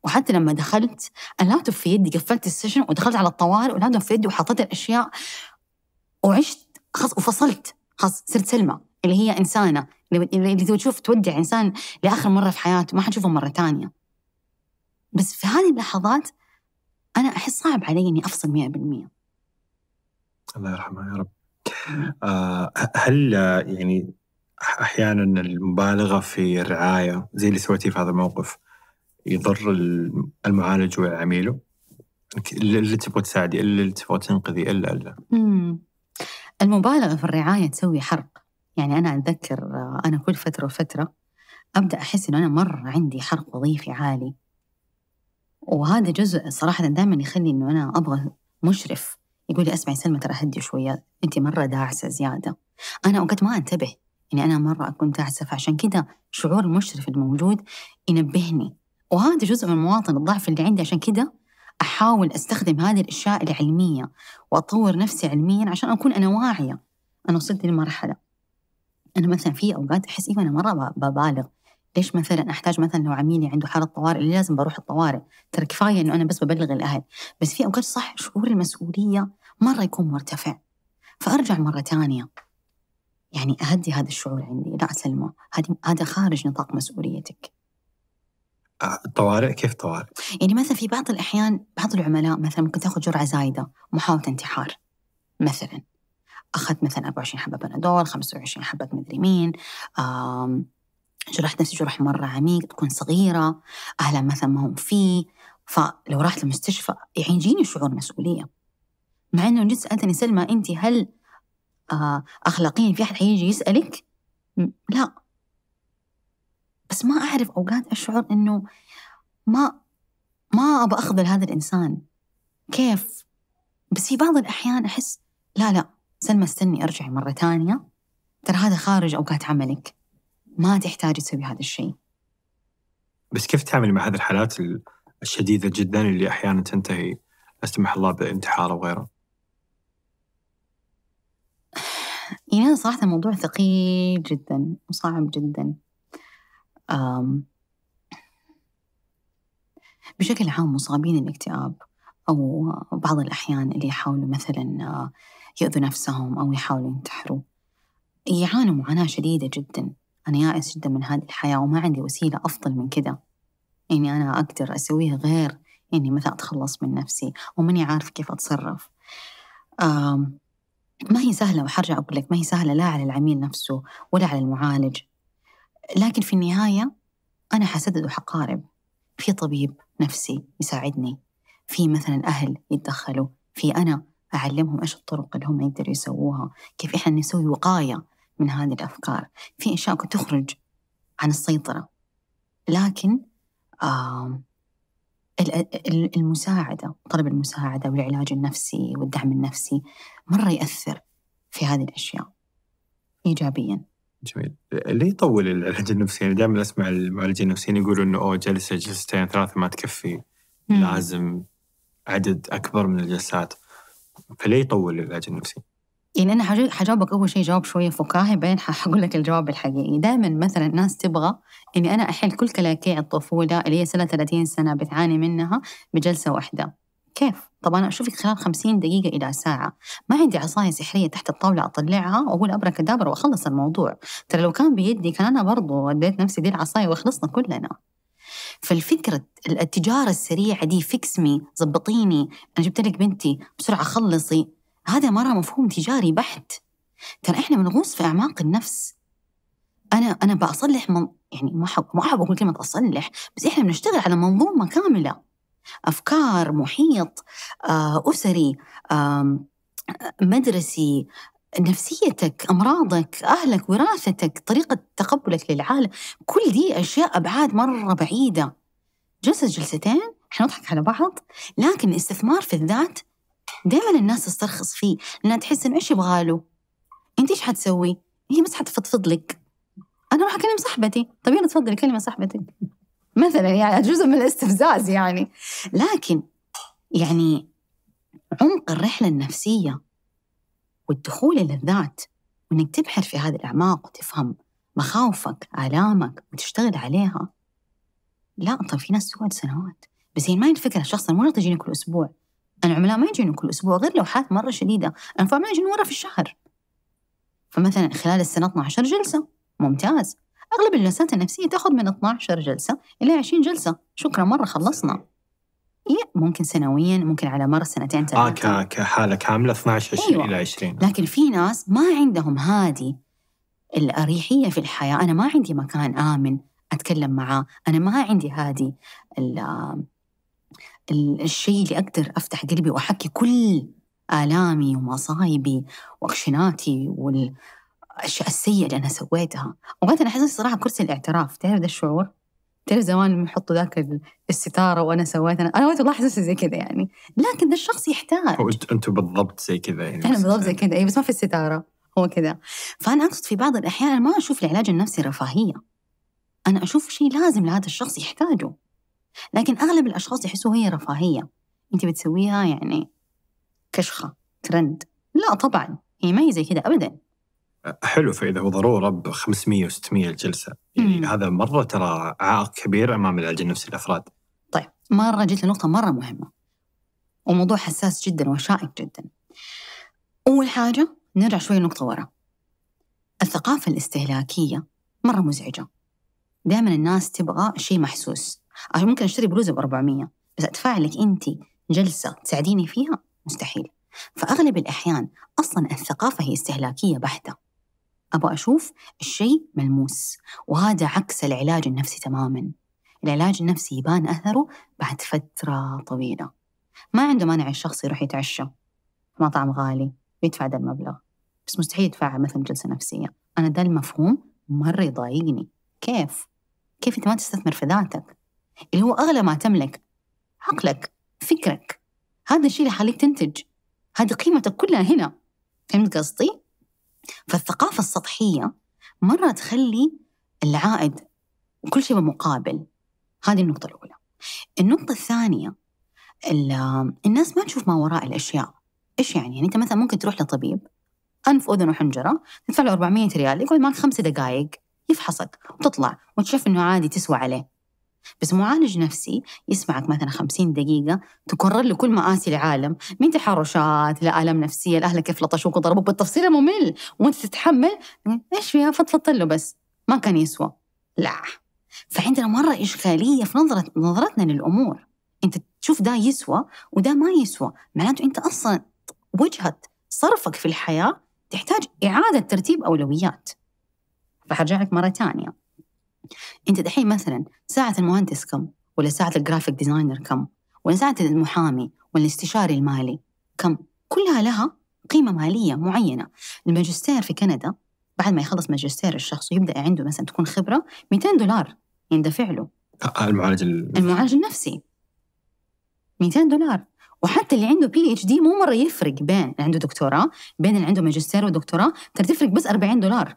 وحتى لما دخلت اللابتوب في يدي قفلت السيشن ودخلت على الطوارئ واللابتوب في يدي وحطيت الاشياء وعشت خلاص وفصلت خلاص صرت سلمى اللي هي انسانه اللي تشوف تودع انسان لاخر مره في حياته ما حتشوفه مره ثانيه بس في هذه اللحظات أنا أحس صعب علي إني أفصل 100% الله يرحمه يا رب آه هل يعني أحيانا المبالغة في الرعاية زي اللي سويتيه في هذا الموقف يضر المعالج وعميله اللي تبغى تساعدي اللي تبغى تنقذي الا الا المبالغه في الرعايه تسوي حرق يعني انا اتذكر آه، انا كل فتره وفتره ابدا احس انه انا مره عندي حرق وظيفي عالي وهذا جزء صراحة دائما يخلي إنه أنا أبغى مشرف يقول لي اسمعي سلمى ترى هدي شوية أنت مرة داعسة زيادة أنا أوقات ما أنتبه إني أنا مرة أكون داعسة فعشان كذا شعور المشرف الموجود ينبهني وهذا جزء من مواطن الضعف اللي عندي عشان كذا أحاول أستخدم هذه الأشياء العلمية وأطور نفسي علميا عشان أكون أنا واعية أنا وصلت للمرحلة أنا مثلا في أوقات أحس إيوه أنا مرة ببالغ ليش مثلا احتاج مثلا لو عميلي عنده حاله طوارئ اللي لازم بروح الطوارئ ترى كفايه انه انا بس ببلغ الاهل بس في اوقات صح شعور المسؤوليه مره يكون مرتفع فارجع مره ثانيه يعني اهدي هذا الشعور عندي لا اسلمه هذا خارج نطاق مسؤوليتك الطوارئ كيف طوارئ؟ يعني مثلا في بعض الأحيان بعض العملاء مثلا ممكن تاخذ جرعة زايدة محاولة انتحار مثلا أخذت مثلا 24 حبة بنادول 25 حبة مدري مين جرحت نفسي جرح مرة عميق تكون صغيرة أهلا مثلا ما هم فيه فلو رحت المستشفى يعني يجيني شعور مسؤولية مع أنه جيت سألتني سلمى أنت هل آه، أخلاقيا في أحد حيجي يسألك؟ لا بس ما أعرف أوقات أشعر أنه ما ما أبغى أخذل هذا الإنسان كيف؟ بس في بعض الأحيان أحس لا لا سلمى استني أرجعي مرة ثانية ترى هذا خارج أوقات عملك ما تحتاج تسوي هذا الشيء بس كيف تتعاملي مع هذه الحالات الشديده جدا اللي احيانا تنتهي لا سمح الله بانتحار او غيره؟ يعني صراحه الموضوع ثقيل جدا وصعب جدا أم بشكل عام مصابين الاكتئاب أو بعض الأحيان اللي يحاولوا مثلا آه، يؤذوا نفسهم أو يحاولوا ينتحروا يعانوا معاناة شديدة جدا أنا يائس جدا من هذه الحياة وما عندي وسيلة أفضل من كذا إني أنا أقدر أسويها غير إني مثلا أتخلص من نفسي وماني عارف كيف أتصرف آم ما هي سهلة وحرجع أقول لك ما هي سهلة لا على العميل نفسه ولا على المعالج لكن في النهاية أنا حسدد وحقارب في طبيب نفسي يساعدني في مثلا أهل يتدخلوا في أنا أعلمهم إيش الطرق اللي هم يقدروا يسووها كيف إحنا نسوي وقاية من هذه الأفكار في أشياء تخرج عن السيطرة لكن المساعدة طلب المساعدة والعلاج النفسي والدعم النفسي مرة يأثر في هذه الأشياء إيجابياً جميل ليه يطول العلاج النفسي يعني دائما اسمع المعالجين النفسيين يقولوا انه اوه جلسه جلستين ثلاثه ما تكفي لازم عدد اكبر من الجلسات فليه يطول العلاج النفسي؟ يعني انا حجاوبك اول شيء جواب شويه فكاهي بعدين حقول لك الجواب الحقيقي دائما مثلا الناس تبغى اني انا احل كل كلاكيع الطفوله اللي هي سنه 30 سنه بتعاني منها بجلسه واحده كيف طب انا اشوفك خلال 50 دقيقه الى ساعه ما عندي عصايه سحريه تحت الطاوله اطلعها واقول ابرا كدابر واخلص الموضوع ترى لو كان بيدي كان انا برضو اديت نفسي دي العصايه وخلصنا كلنا فالفكرة التجارة السريعة دي فيكس مي ظبطيني أنا جبت لك بنتي بسرعة خلصي هذا مرة مفهوم تجاري بحت ترى احنا بنغوص في اعماق النفس انا انا بصلح من يعني ما حب ما احب اقول كلمه اصلح بس احنا بنشتغل على منظومه كامله افكار محيط آه، اسري مدرسي نفسيتك امراضك اهلك وراثتك طريقه تقبلك للعالم كل دي اشياء ابعاد مره بعيده جلسه جلستين حنضحك على بعض لكن الاستثمار في الذات دائما الناس تسترخص فيه لانها تحس انه ايش يبغى له؟ انت ايش حتسوي؟ هي بس حتفضفض لك انا راح اكلم صاحبتي طب يلا تفضلي كلمي صاحبتك مثلا يعني جزء من الاستفزاز يعني لكن يعني عمق الرحله النفسيه والدخول الى الذات وانك تبحر في هذه الاعماق وتفهم مخاوفك الامك وتشتغل عليها لا طب في ناس تقعد سنوات بس هي ما الفكره الشخص المو تجيني كل اسبوع العملاء ما يجون كل اسبوع غير لو حالات مره شديده، العملاء يجون مره في الشهر. فمثلا خلال السنه 12 جلسه ممتاز. اغلب الجلسات النفسيه تاخذ من 12 جلسه الى 20 جلسه، شكرا مره خلصنا. إيه ممكن سنويا ممكن على مر سنتين ثلاثة اه كحاله كامله 12 20 أيوة. الى 20 لكن في ناس ما عندهم هذه الاريحيه في الحياه، انا ما عندي مكان امن اتكلم معاه، انا ما عندي هذه الشيء اللي أقدر أفتح قلبي وأحكي كل آلامي ومصايبي وخشناتي والأشياء السيئة اللي أنا سويتها أوقات أنا أحس صراحة كرسي الاعتراف تعرف ذا الشعور تعرف زمان يحطوا ذاك الستارة وأنا سويت أنا أنا والله حسيت زي كذا يعني لكن ذا الشخص يحتاج هو أنتم بالضبط زي كذا يعني أنا بالضبط زي كذا أي بس ما في الستارة هو كذا فأنا أقصد في بعض الأحيان ما أشوف العلاج النفسي رفاهية أنا أشوف شيء لازم لهذا الشخص يحتاجه لكن اغلب الاشخاص يحسوا هي رفاهيه انت بتسويها يعني كشخه ترند لا طبعا هي ما هي زي كذا ابدا حلو فاذا هو ضروره ب 500 و600 الجلسه يعني هذا مره ترى عائق كبير امام العلاج النفسي للافراد طيب مره جيت لنقطه مره مهمه وموضوع حساس جدا وشائك جدا اول حاجه نرجع شوي نقطه ورا الثقافه الاستهلاكيه مره مزعجه دائما الناس تبغى شيء محسوس أو ممكن أشتري بلوزة ب 400 بس أدفع لك أنت جلسة تساعديني فيها مستحيل فأغلب الأحيان أصلا الثقافة هي استهلاكية بحتة أبغى أشوف الشيء ملموس وهذا عكس العلاج النفسي تماما العلاج النفسي يبان أثره بعد فترة طويلة ما عنده مانع الشخص يروح يتعشى في مطعم غالي ويدفع ذا المبلغ بس مستحيل يدفع مثلا جلسة نفسية أنا ذا المفهوم مرة يضايقني كيف؟ كيف أنت ما تستثمر في ذاتك؟ اللي هو أغلى ما تملك عقلك فكرك هذا الشيء اللي يخليك تنتج هذه قيمتك كلها هنا فهمت قصدي؟ فالثقافة السطحية مرة تخلي العائد وكل شيء بمقابل هذه النقطة الأولى النقطة الثانية الناس ما تشوف ما وراء الأشياء إيش يعني؟ يعني أنت مثلا ممكن تروح لطبيب أنف أذن وحنجرة تدفع له 400 ريال يقعد معك خمس دقائق يفحصك وتطلع وتشوف أنه عادي تسوى عليه بس معالج نفسي يسمعك مثلا 50 دقيقة تكرر له كل مآسي العالم من تحرشات لآلام نفسية الأهل كيف لطشوك وضربوك بالتفصيل الممل وأنت تتحمل إيش فيها فضفضت له بس ما كان يسوى لا فعندنا مرة إشكالية في نظرة نظرتنا للأمور أنت تشوف ده يسوى وده ما يسوى معناته أنت أصلا وجهة صرفك في الحياة تحتاج إعادة ترتيب أولويات أرجع لك مرة ثانية انت دحين مثلا ساعه المهندس كم ولا ساعه الجرافيك ديزاينر كم ولا ساعه المحامي والاستشاري المالي كم كلها لها قيمه ماليه معينه الماجستير في كندا بعد ما يخلص ماجستير الشخص ويبدا عنده مثلا تكون خبره 200 دولار يندفع له المعالج المعالج النفسي 200 دولار وحتى اللي عنده بي اتش دي مو مره يفرق بين اللي عنده دكتوراه بين اللي عنده ماجستير ودكتوراه ترى تفرق بس 40 دولار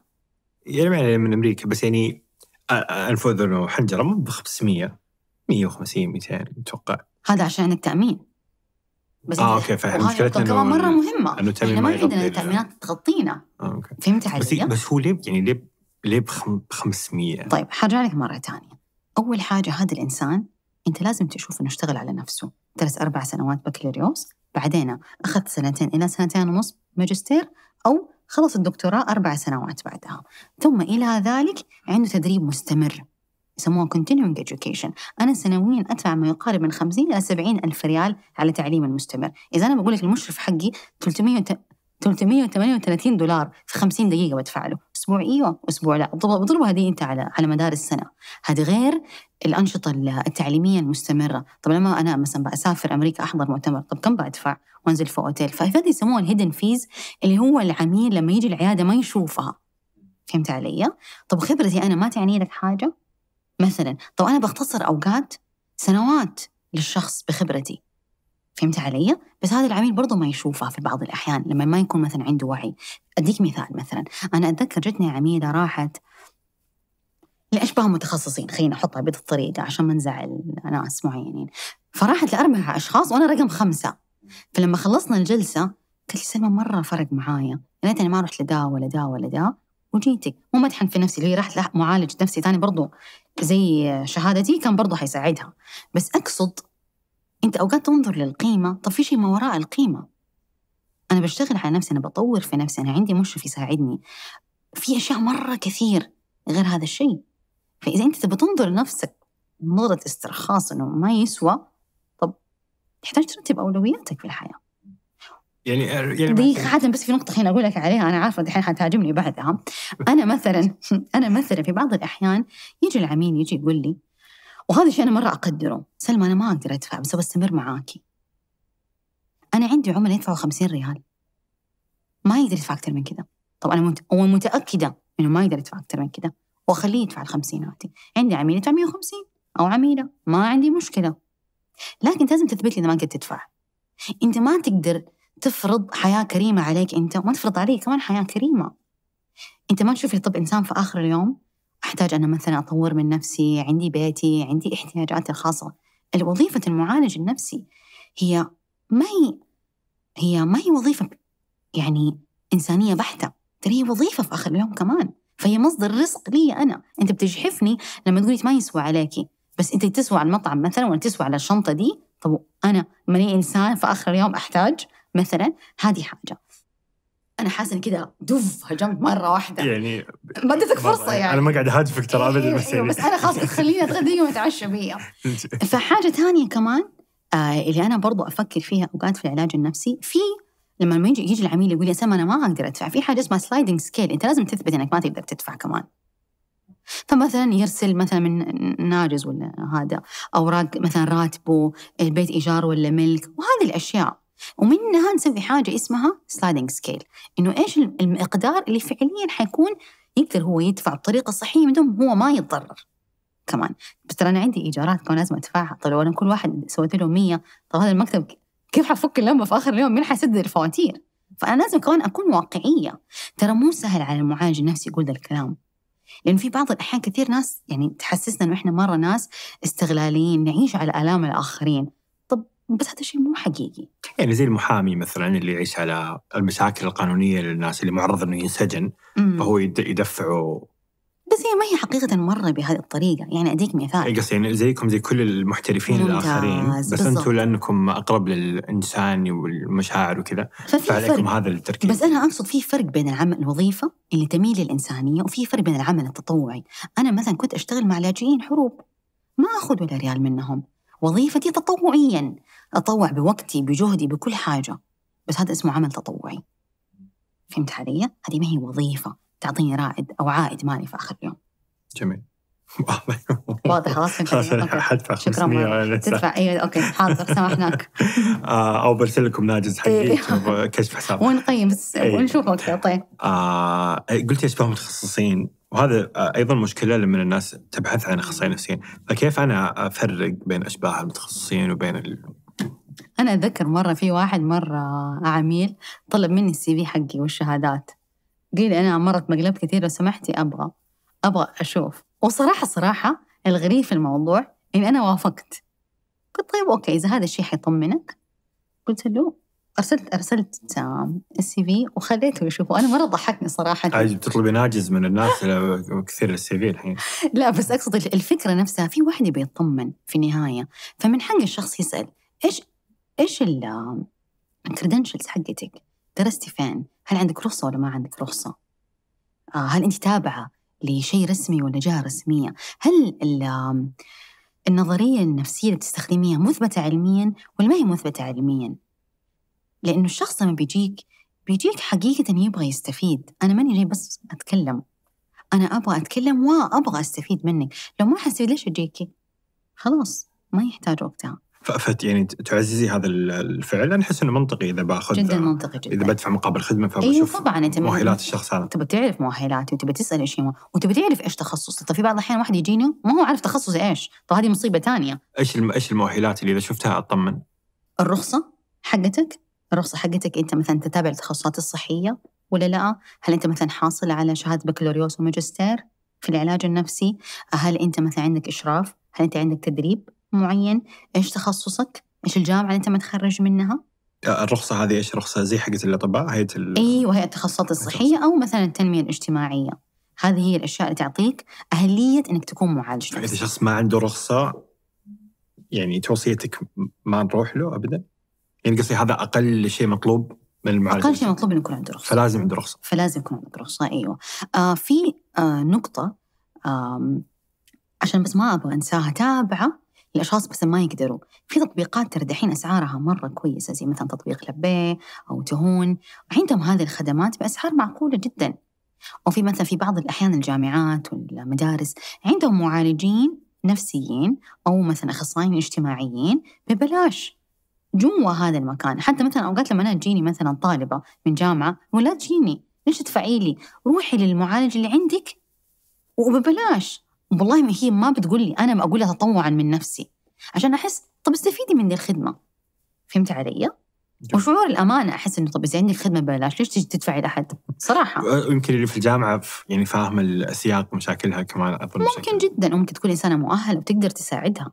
يعني يعني من امريكا بس يعني ألف وحنجرة مو ب 500 150 200 أتوقع هذا عشان تأمين بس اه اوكي فهمت مشكلتنا كمان مره مهمه انه التامين ما عندنا تامينات تغطينا آه، اوكي فهمت علي؟ بس, بس هو ليه يعني ليه ليه ب 500 طيب حرجع لك مره ثانيه اول حاجه هذا الانسان انت لازم تشوف انه اشتغل على نفسه درس اربع سنوات بكالوريوس بعدين اخذت سنتين الى سنتين ونص ماجستير او خلص الدكتوراه أربع سنوات بعدها ثم إلى ذلك عنده تدريب مستمر يسموها continuing education أنا سنويا أدفع ما يقارب من 50 إلى 70 ألف ريال على تعليم المستمر إذا أنا بقول لك المشرف حقي 300 338 دولار في 50 دقيقة بدفع له أسبوع إيوه أسبوع لا بضرب هذه أنت على على مدار السنة هذا غير الأنشطة التعليمية المستمرة طب لما أنا مثلا بسافر أمريكا أحضر مؤتمر طب كم بدفع وأنزل في أوتيل فهذا يسموه الهيدن فيز اللي هو العميل لما يجي العيادة ما يشوفها فهمت علي؟ طب خبرتي أنا ما تعني لك حاجة؟ مثلا طب أنا بختصر أوقات سنوات للشخص بخبرتي فهمت علي؟ بس هذا العميل برضه ما يشوفها في بعض الأحيان لما ما يكون مثلا عنده وعي أديك مثال مثلا أنا أتذكر جتني عميلة راحت لأشباه متخصصين خلينا أحطها بهذه الطريقة عشان ما نزعل ناس معينين فراحت لأربع أشخاص وأنا رقم خمسة فلما خلصنا الجلسة قلت لي سلمى مرة فرق معايا يا ريتني ما رحت لدا ولا دا ولا دا وجيتك مو مدحن في نفسي اللي راحت معالج نفسي ثاني برضو زي شهادتي كان برضو حيساعدها بس أقصد انت اوقات تنظر للقيمه طب في شيء ما وراء القيمه انا بشتغل على نفسي انا بطور في نفسي انا عندي مشرف يساعدني في اشياء مره كثير غير هذا الشيء فاذا انت تبى تنظر لنفسك نظره استرخاص انه ما يسوى طب تحتاج ترتب اولوياتك في الحياه يعني آه، يعني دقيقة عادة بس في نقطة خليني أقول لك عليها أنا عارفة الحين حتهاجمني بعدها أنا مثلا أنا مثلا في بعض الأحيان يجي العميل يجي يقول لي وهذا شيء أنا مرة أقدره سلمى أنا ما أقدر أدفع بس أستمر معاكي أنا عندي عملاء يدفعوا 50 ريال ما يقدر يدفع أكثر من كذا طب أنا مت... متأكدة إنه ما يقدر يدفع أكثر من كذا وأخليه يدفع الخمسينات عندي عميل يدفع 150 أو عميلة ما عندي مشكلة لكن لازم تثبت لي إذا ما قدرت تدفع أنت ما تقدر تفرض حياة كريمة عليك أنت وما تفرض علي كمان حياة كريمة أنت ما تشوفني طب إنسان في آخر اليوم أحتاج أنا مثلا أطور من نفسي عندي بيتي عندي احتياجاتي الخاصة الوظيفة المعالج النفسي هي ما هي هي ما هي وظيفة يعني إنسانية بحتة ترى هي وظيفة في آخر اليوم كمان فهي مصدر رزق لي أنا أنت بتجحفني لما تقولي ما يسوى عليكي بس أنت تسوى على المطعم مثلا ولا تسوى على الشنطة دي طب أنا ماني إنسان في آخر اليوم أحتاج مثلا هذه حاجة انا حاسه ان كذا دف هجمت مره واحده يعني ما اديتك فرصه يعني. انا ما قاعد اهادفك ترى ابدا إيه، بس يعني أيوة، بس انا خلاص خليني اتغدى واتعشى بيا فحاجه ثانيه كمان آه اللي انا برضو افكر فيها اوقات في العلاج النفسي في لما يجي يجي العميل يقول لي سما انا ما اقدر ادفع في حاجه اسمها سلايدنج سكيل انت لازم تثبت انك ما تقدر تدفع كمان فمثلا يرسل مثلا من ناجز ولا هذا اوراق مثلا راتبه البيت ايجار ولا ملك وهذه الاشياء ومنها نسوي حاجه اسمها سلايدنج سكيل انه ايش المقدار اللي فعليا حيكون يقدر هو يدفع بطريقه صحيه من دون هو ما يتضرر كمان بس ترى انا عندي ايجارات كمان لازم ادفعها طب لو انا كل واحد سويت له 100 طب هذا المكتب كيف حفك اللمبه في اخر اليوم مين حيسدد الفواتير فانا لازم كمان اكون واقعيه ترى مو سهل على المعالج النفسي يقول ذا الكلام لأن في بعض الأحيان كثير ناس يعني تحسسنا إنه إحنا مرة ناس استغلاليين نعيش على آلام الآخرين بس هذا شيء مو حقيقي يعني زي المحامي مثلا اللي يعيش على المشاكل القانونيه للناس اللي معرض انه ينسجن مم. فهو يدفعه بس هي ما هي حقيقة مرة بهذه الطريقة يعني أديك مثال قصدي يعني زيكم زي كل المحترفين الآخرين بس أنتم لأنكم أقرب للإنسان والمشاعر وكذا فعليكم هذا التركيز بس أنا أقصد في فرق بين العمل الوظيفة اللي تميل للإنسانية وفي فرق بين العمل التطوعي أنا مثلا كنت أشتغل مع لاجئين حروب ما أخذ ولا ريال منهم وظيفتي تطوعيا أطوع بوقتي بجهدي بكل حاجة بس هذا اسمه عمل تطوعي فهمت علي؟ هذه ما هي وظيفة تعطيني رائد أو عائد مالي في آخر اليوم جميل واضح خلاص حدفع 500 تدفع ايوه اوكي حاضر سامحناك او برسل لكم ناجز إيه. حقي كشف حساب ونقيم طيب، إيه. ونشوف وقتها آه، إيه، طيب قلت اشباه متخصصين وهذا آه، ايضا مشكله لما الناس تبحث عن اخصائيين نفسيين فكيف انا افرق بين اشباه المتخصصين وبين أنا أتذكر مرة في واحد مرة عميل طلب مني السي في حقي والشهادات قال لي أنا مرت مقلب كثير لو سمحتي أبغى أبغى أشوف وصراحة صراحة الغريب في الموضوع إني أنا وافقت قلت طيب أوكي إذا هذا الشيء حيطمنك قلت له ارسلت ارسلت السي في وخليته يشوفه انا مره ضحكني صراحه عايز بتطلبي ناجز من الناس كثير السي في الحين لا بس اقصد الفكره نفسها في واحد يبي يطمن في النهايه فمن حق الشخص يسال ايش ايش الكريدنشلز حقتك؟ درستي فين؟ هل عندك رخصه ولا ما عندك رخصه؟ آه هل انت تابعه لشيء رسمي ولا جهه رسميه؟ هل النظريه النفسيه اللي بتستخدميها مثبته علميا ولا ما هي مثبته علميا؟ لانه الشخص لما بيجيك بيجيك حقيقه يبغى يستفيد، انا ماني جاي بس اتكلم انا ابغى اتكلم وابغى استفيد منك، لو ما حستفيد ليش اجيكي؟ خلاص ما يحتاج وقتها يعني تعززي هذا الفعل انا احس انه منطقي اذا باخذ جدا منطقي جدا اذا بدفع مقابل خدمه فبشوف أيوة طبعا انت مؤهلات الشخص هذا تبى تعرف مؤهلاته وتبى تسال ايش هو وتبى تعرف ايش تخصصه طيب في بعض الاحيان واحد يجيني ما هو عارف تخصصي ايش طب هذه مصيبه ثانيه ايش ايش المؤهلات اللي اذا شفتها اطمن الرخصه حقتك الرخصه حقتك انت مثلا تتابع التخصصات الصحيه ولا لا هل انت مثلا حاصل على شهاده بكالوريوس وماجستير في العلاج النفسي هل انت مثلا عندك اشراف هل انت عندك تدريب معين ايش تخصصك ايش الجامعه اللي انت متخرج منها آه، الرخصه هذه ايش رخصه زي حقت الاطباء هيئه ال... ايوه هيئه التخصصات الصحيه او مثلا التنميه الاجتماعيه هذه هي الاشياء اللي تعطيك اهليه انك تكون معالج طيب، اذا شخص ما عنده رخصه يعني توصيتك ما نروح له ابدا يعني قصدي هذا اقل شيء مطلوب من المعالج اقل شيء مطلوب انه يكون عنده رخصه فلازم عنده رخصه فلازم يكون عنده رخصه ايوه آه في آه نقطه آه عشان بس ما ابغى انساها تابعه الاشخاص بس ما يقدروا في تطبيقات ترى دحين اسعارها مره كويسه زي مثلا تطبيق لبيه او تهون عندهم هذه الخدمات باسعار معقوله جدا وفي مثلا في بعض الاحيان الجامعات والمدارس عندهم معالجين نفسيين او مثلا اخصائيين اجتماعيين ببلاش جوا هذا المكان حتى مثلا اوقات لما انا تجيني مثلا طالبه من جامعه ولا تجيني ليش تدفعي لي روحي للمعالج اللي عندك وببلاش والله ما هي ما بتقول لي انا ما اقولها تطوعا من نفسي عشان احس طب استفيدي مني الخدمه فهمت علي؟ جميل. وشعور الامانه احس انه طب اذا عندي الخدمه ببلاش ليش تجي تدفعي لاحد؟ صراحه يمكن اللي في الجامعه يعني فاهمه السياق مشاكلها كمان اظن ممكن جدا وممكن تكون انسانه مؤهله وتقدر تساعدها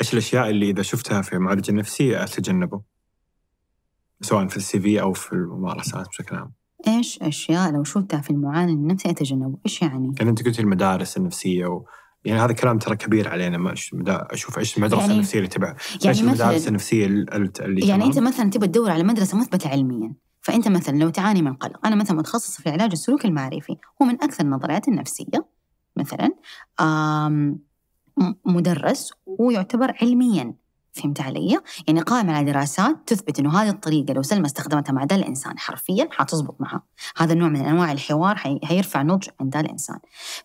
ايش الاشياء اللي اذا شفتها في معالج النفسي اتجنبه؟ سواء في السي في او في الممارسات بشكل عام. إيش أشياء لو شفتها في المعاناة النفسية أتجنبه إيش يعني؟ يعني أنت قلت المدارس النفسية و... يعني هذا كلام ترى كبير علينا ما اشوف ايش المدرسه يعني النفسيه اللي تبع يعني ايش المدارس النفسيه اللي يعني انت مثلا تبي تدور على مدرسه مثبته علميا فانت مثلا لو تعاني من قلق انا مثلا متخصصه في علاج السلوك المعرفي هو من اكثر النظريات النفسيه مثلا مدرس ويعتبر علميا فهمت علي؟ يعني قائم على دراسات تثبت انه هذه الطريقه لو سلمى استخدمتها مع ذا الانسان حرفيا حتزبط معها، هذا النوع من انواع الحوار حي... حيرفع نضج عند ذا الانسان.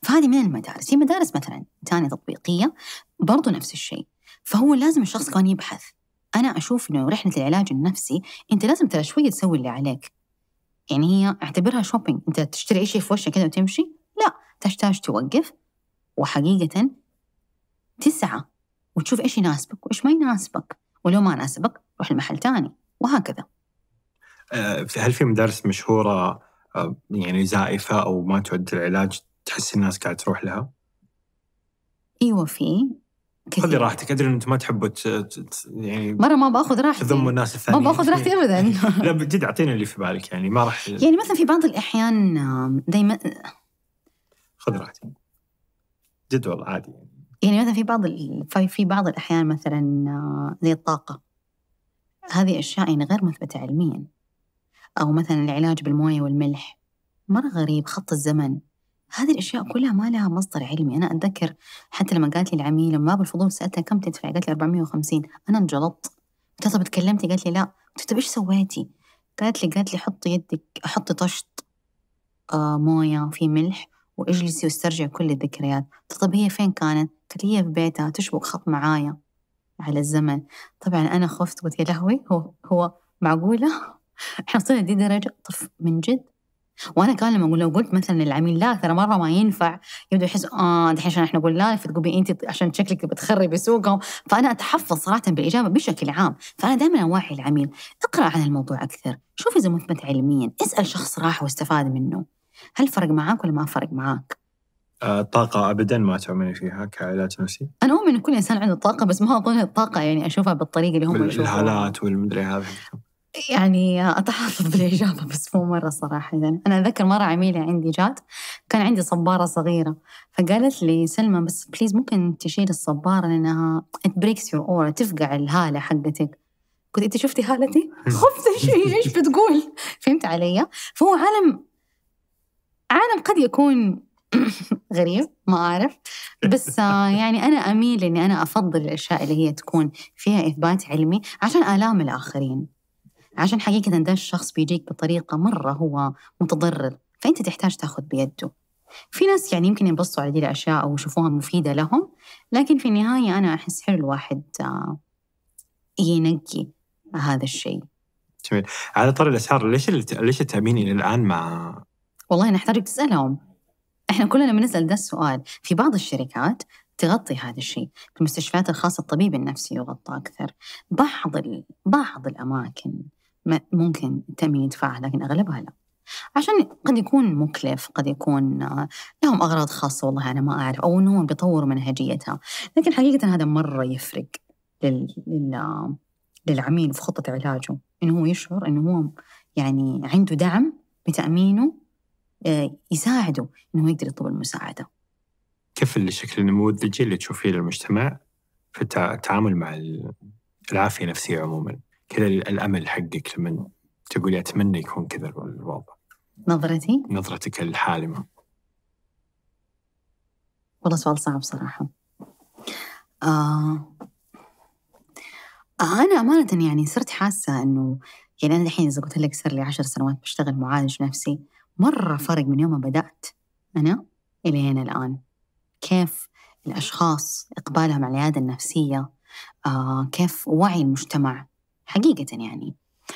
فهذه من المدارس، في مدارس مثلا ثانيه تطبيقيه برضو نفس الشيء، فهو لازم الشخص كان يبحث. انا اشوف انه رحله العلاج النفسي انت لازم ترى شويه تسوي اللي عليك. يعني هي اعتبرها شوبينج، انت تشتري اي شيء في وشك كذا وتمشي؟ لا، تحتاج توقف وحقيقه تسعى وتشوف ايش يناسبك وايش ما يناسبك ولو ما ناسبك روح لمحل ثاني وهكذا آه، هل في مدارس مشهورة آه، يعني زائفة أو ما تعد العلاج تحس الناس قاعد تروح لها؟ ايوه في خذي راحتك ادري أنت انتم ما ت... يعني مره ما باخذ راحتي تذم الناس الثانية ما باخذ راحتي ابدا لا بجد اعطينا اللي في بالك يعني ما راح يعني مثلا في بعض الاحيان دائما خذ راحتي جد والله عادي يعني يعني مثلا في بعض ال... في بعض الأحيان مثلا آه، زي الطاقة هذه أشياء يعني غير مثبتة علميا أو مثلا العلاج بالموية والملح مرة غريب خط الزمن هذه الأشياء كلها ما لها مصدر علمي أنا أتذكر حتى لما قالت لي العميلة من باب الفضول سألتها كم تدفع قالت لي 450 أنا انجلطت قلت طب تكلمتي قالت لي لا قلت إيش سويتي قالت لي قالت لي حطي يدك حطي طشت آه موية في ملح واجلسي واسترجع كل الذكريات طب هي فين كانت قالت هي في بيتها تشبك خط معايا على الزمن طبعا انا خفت قلت يا لهوي هو هو معقوله احنا وصلنا دي درجه طف من جد وانا كان لما اقول لو قلت مثلا للعميل لا ترى مره ما ينفع يبدا يحس اه دحين عشان احنا قلنا لك فتقولي انت عشان شكلك بتخربي سوقهم فانا اتحفظ صراحه بالاجابه بشكل عام فانا دائما اوعي العميل اقرا عن الموضوع اكثر شوف اذا مثبت علميا اسال شخص راح واستفاد منه هل فرق معاك ولا ما فرق معاك؟ الطاقة آه، أبدا ما تؤمني فيها كعلاج نفسي؟ أنا أؤمن إن كل إنسان عنده طاقة بس ما أظن الطاقة يعني أشوفها بالطريقة اللي هم يشوفوها الهالات والمدري هذا يعني أتحفظ بالإجابة بس مو مرة صراحة يعني أنا أتذكر مرة عميلة عندي جات كان عندي صبارة صغيرة فقالت لي سلمى بس بليز ممكن تشيل الصبارة لأنها it breaks your aura تفقع الهالة حقتك قلت أنت شفتي هالتي؟ خفت إيش بتقول؟ فهمت علي؟ فهو عالم عالم قد يكون غريب ما أعرف بس آه، يعني أنا أميل أني أنا أفضل الأشياء اللي هي تكون فيها إثبات علمي عشان آلام الآخرين عشان حقيقة ده الشخص بيجيك بطريقة مرة هو متضرر فأنت تحتاج تاخذ بيده في ناس يعني يمكن ينبسطوا على دي الأشياء أو يشوفوها مفيدة لهم لكن في النهاية أنا أحس حلو الواحد آه، ينقي هذا الشيء جميل على طار الأسعار ليش ليش التأمين إلى الآن ما والله نحتاج تسألهم احنا كلنا بنسأل ده السؤال في بعض الشركات تغطي هذا الشيء في المستشفيات الخاصة الطبيب النفسي يغطى أكثر بعض ال... بعض الأماكن ممكن تأمين يدفعها لكن أغلبها لا عشان قد يكون مكلف قد يكون آه، لهم أغراض خاصة والله أنا ما أعرف أو أنهم بيطوروا منهجيتها لكن حقيقة هذا مرة يفرق لل... لل... آه، للعميل في خطة علاجه أنه هو يشعر أنه هو يعني عنده دعم بتأمينه آه، يساعده انه يقدر يطلب المساعده. كيف الشكل النموذجي اللي تشوفيه للمجتمع في التعامل مع العافيه النفسيه عموما؟ كذا الامل حقك لما تقولي اتمنى يكون كذا الوضع. نظرتي؟ نظرتك الحالمه. والله سؤال صعب صراحه. آه أنا أمانة يعني صرت حاسة إنه يعني أنا الحين إذا قلت لك صار لي عشر سنوات بشتغل معالج نفسي مرة فرق من يوم ما بدأت أنا إلى هنا الآن كيف الأشخاص إقبالهم على العيادة النفسية آه كيف وعي المجتمع حقيقة يعني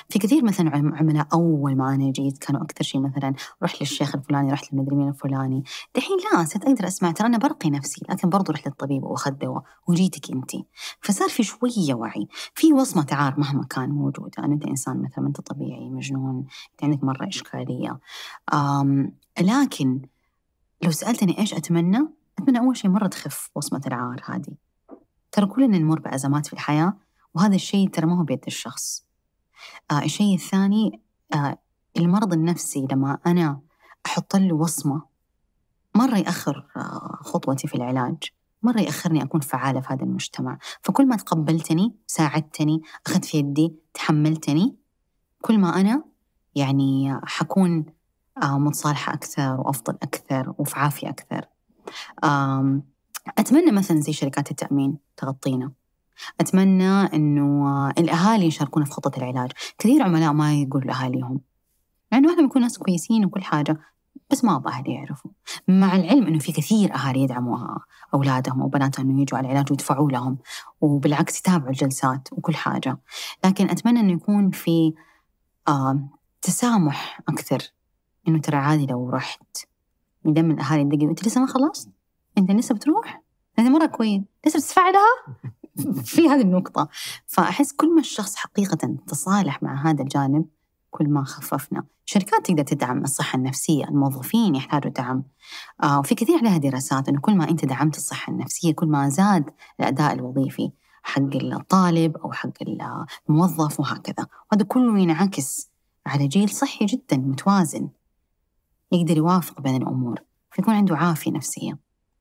في كثير مثلا عملاء اول ما انا جيت كانوا اكثر شيء مثلا رحت للشيخ الفلاني رحت للمدري مين الفلاني دحين لا صرت اقدر اسمع ترى انا برقي نفسي لكن برضو رحت للطبيب واخذت دواء وجيتك انت فصار في شويه وعي في وصمه عار مهما كان موجوده يعني انت انسان مثلا انت طبيعي مجنون انت عندك مره اشكاليه لكن لو سالتني ايش اتمنى اتمنى اول شيء مره تخف وصمه العار هذه ترى كلنا نمر بازمات في الحياه وهذا الشيء ترى ما هو بيد الشخص آه الشيء الثاني آه المرض النفسي لما أنا أحط له وصمة مرة يأخر آه، خطوتي في العلاج مرة يأخرني أكون فعالة في هذا المجتمع فكل ما تقبلتني ساعدتني أخذت في يدي تحملتني كل ما أنا يعني حكون آه، متصالحة أكثر وأفضل أكثر وفي عافية أكثر أتمنى مثلا زي شركات التأمين تغطينا أتمنى أنه الأهالي يشاركونا في خطة العلاج كثير عملاء ما يقولوا لأهاليهم مع يعني أنه أهلهم ناس كويسين وكل حاجة بس ما أبغى أهلي يعرفوا مع العلم أنه في كثير أهالي يدعموا أولادهم وبناتهم أنه يجوا على العلاج ويدفعوا لهم وبالعكس يتابعوا الجلسات وكل حاجة لكن أتمنى أنه يكون في آه تسامح أكثر أنه ترى عادي لو رحت دم الأهالي يدققوا أنت لسه ما خلصت؟ أنت لسه بتروح؟ هذه مرة كويس لسه بتدفع لها؟ في هذه النقطة فأحس كل ما الشخص حقيقة تصالح مع هذا الجانب كل ما خففنا الشركات تقدر تدعم الصحة النفسية الموظفين يحتاجوا دعم آه وفي كثير عليها دراسات أنه كل ما أنت دعمت الصحة النفسية كل ما زاد الأداء الوظيفي حق الطالب أو حق الموظف وهكذا وهذا كله ينعكس على جيل صحي جدا متوازن يقدر يوافق بين الأمور فيكون عنده عافية نفسية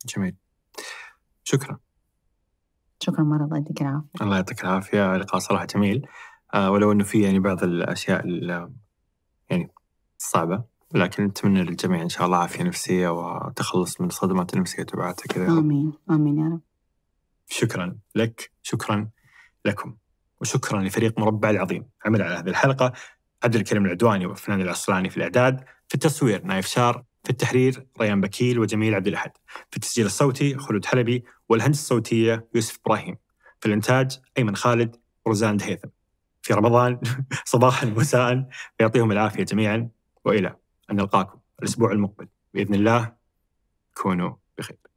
جميل شكرا شكرا مرة الله يعطيك العافية الله يعطيك العافية لقاء صراحة جميل آه ولو أنه في يعني بعض الأشياء يعني صعبة لكن نتمنى للجميع إن شاء الله عافية نفسية وتخلص من الصدمات النفسية تبعتها كذا آمين آمين يا رب شكرا لك شكرا لكم وشكرا لفريق مربع العظيم عمل على هذه الحلقة عبد الكريم العدواني وفنان العصراني في الإعداد في التصوير نايف شار في التحرير ريان بكيل وجميل عبد الأحد في التسجيل الصوتي خلود حلبي والهندسة الصوتية يوسف إبراهيم في الإنتاج أيمن خالد ورزان دهيثم في رمضان صباحا ومساء فيعطيهم العافية جميعا وإلى أن نلقاكم الأسبوع المقبل بإذن الله كونوا بخير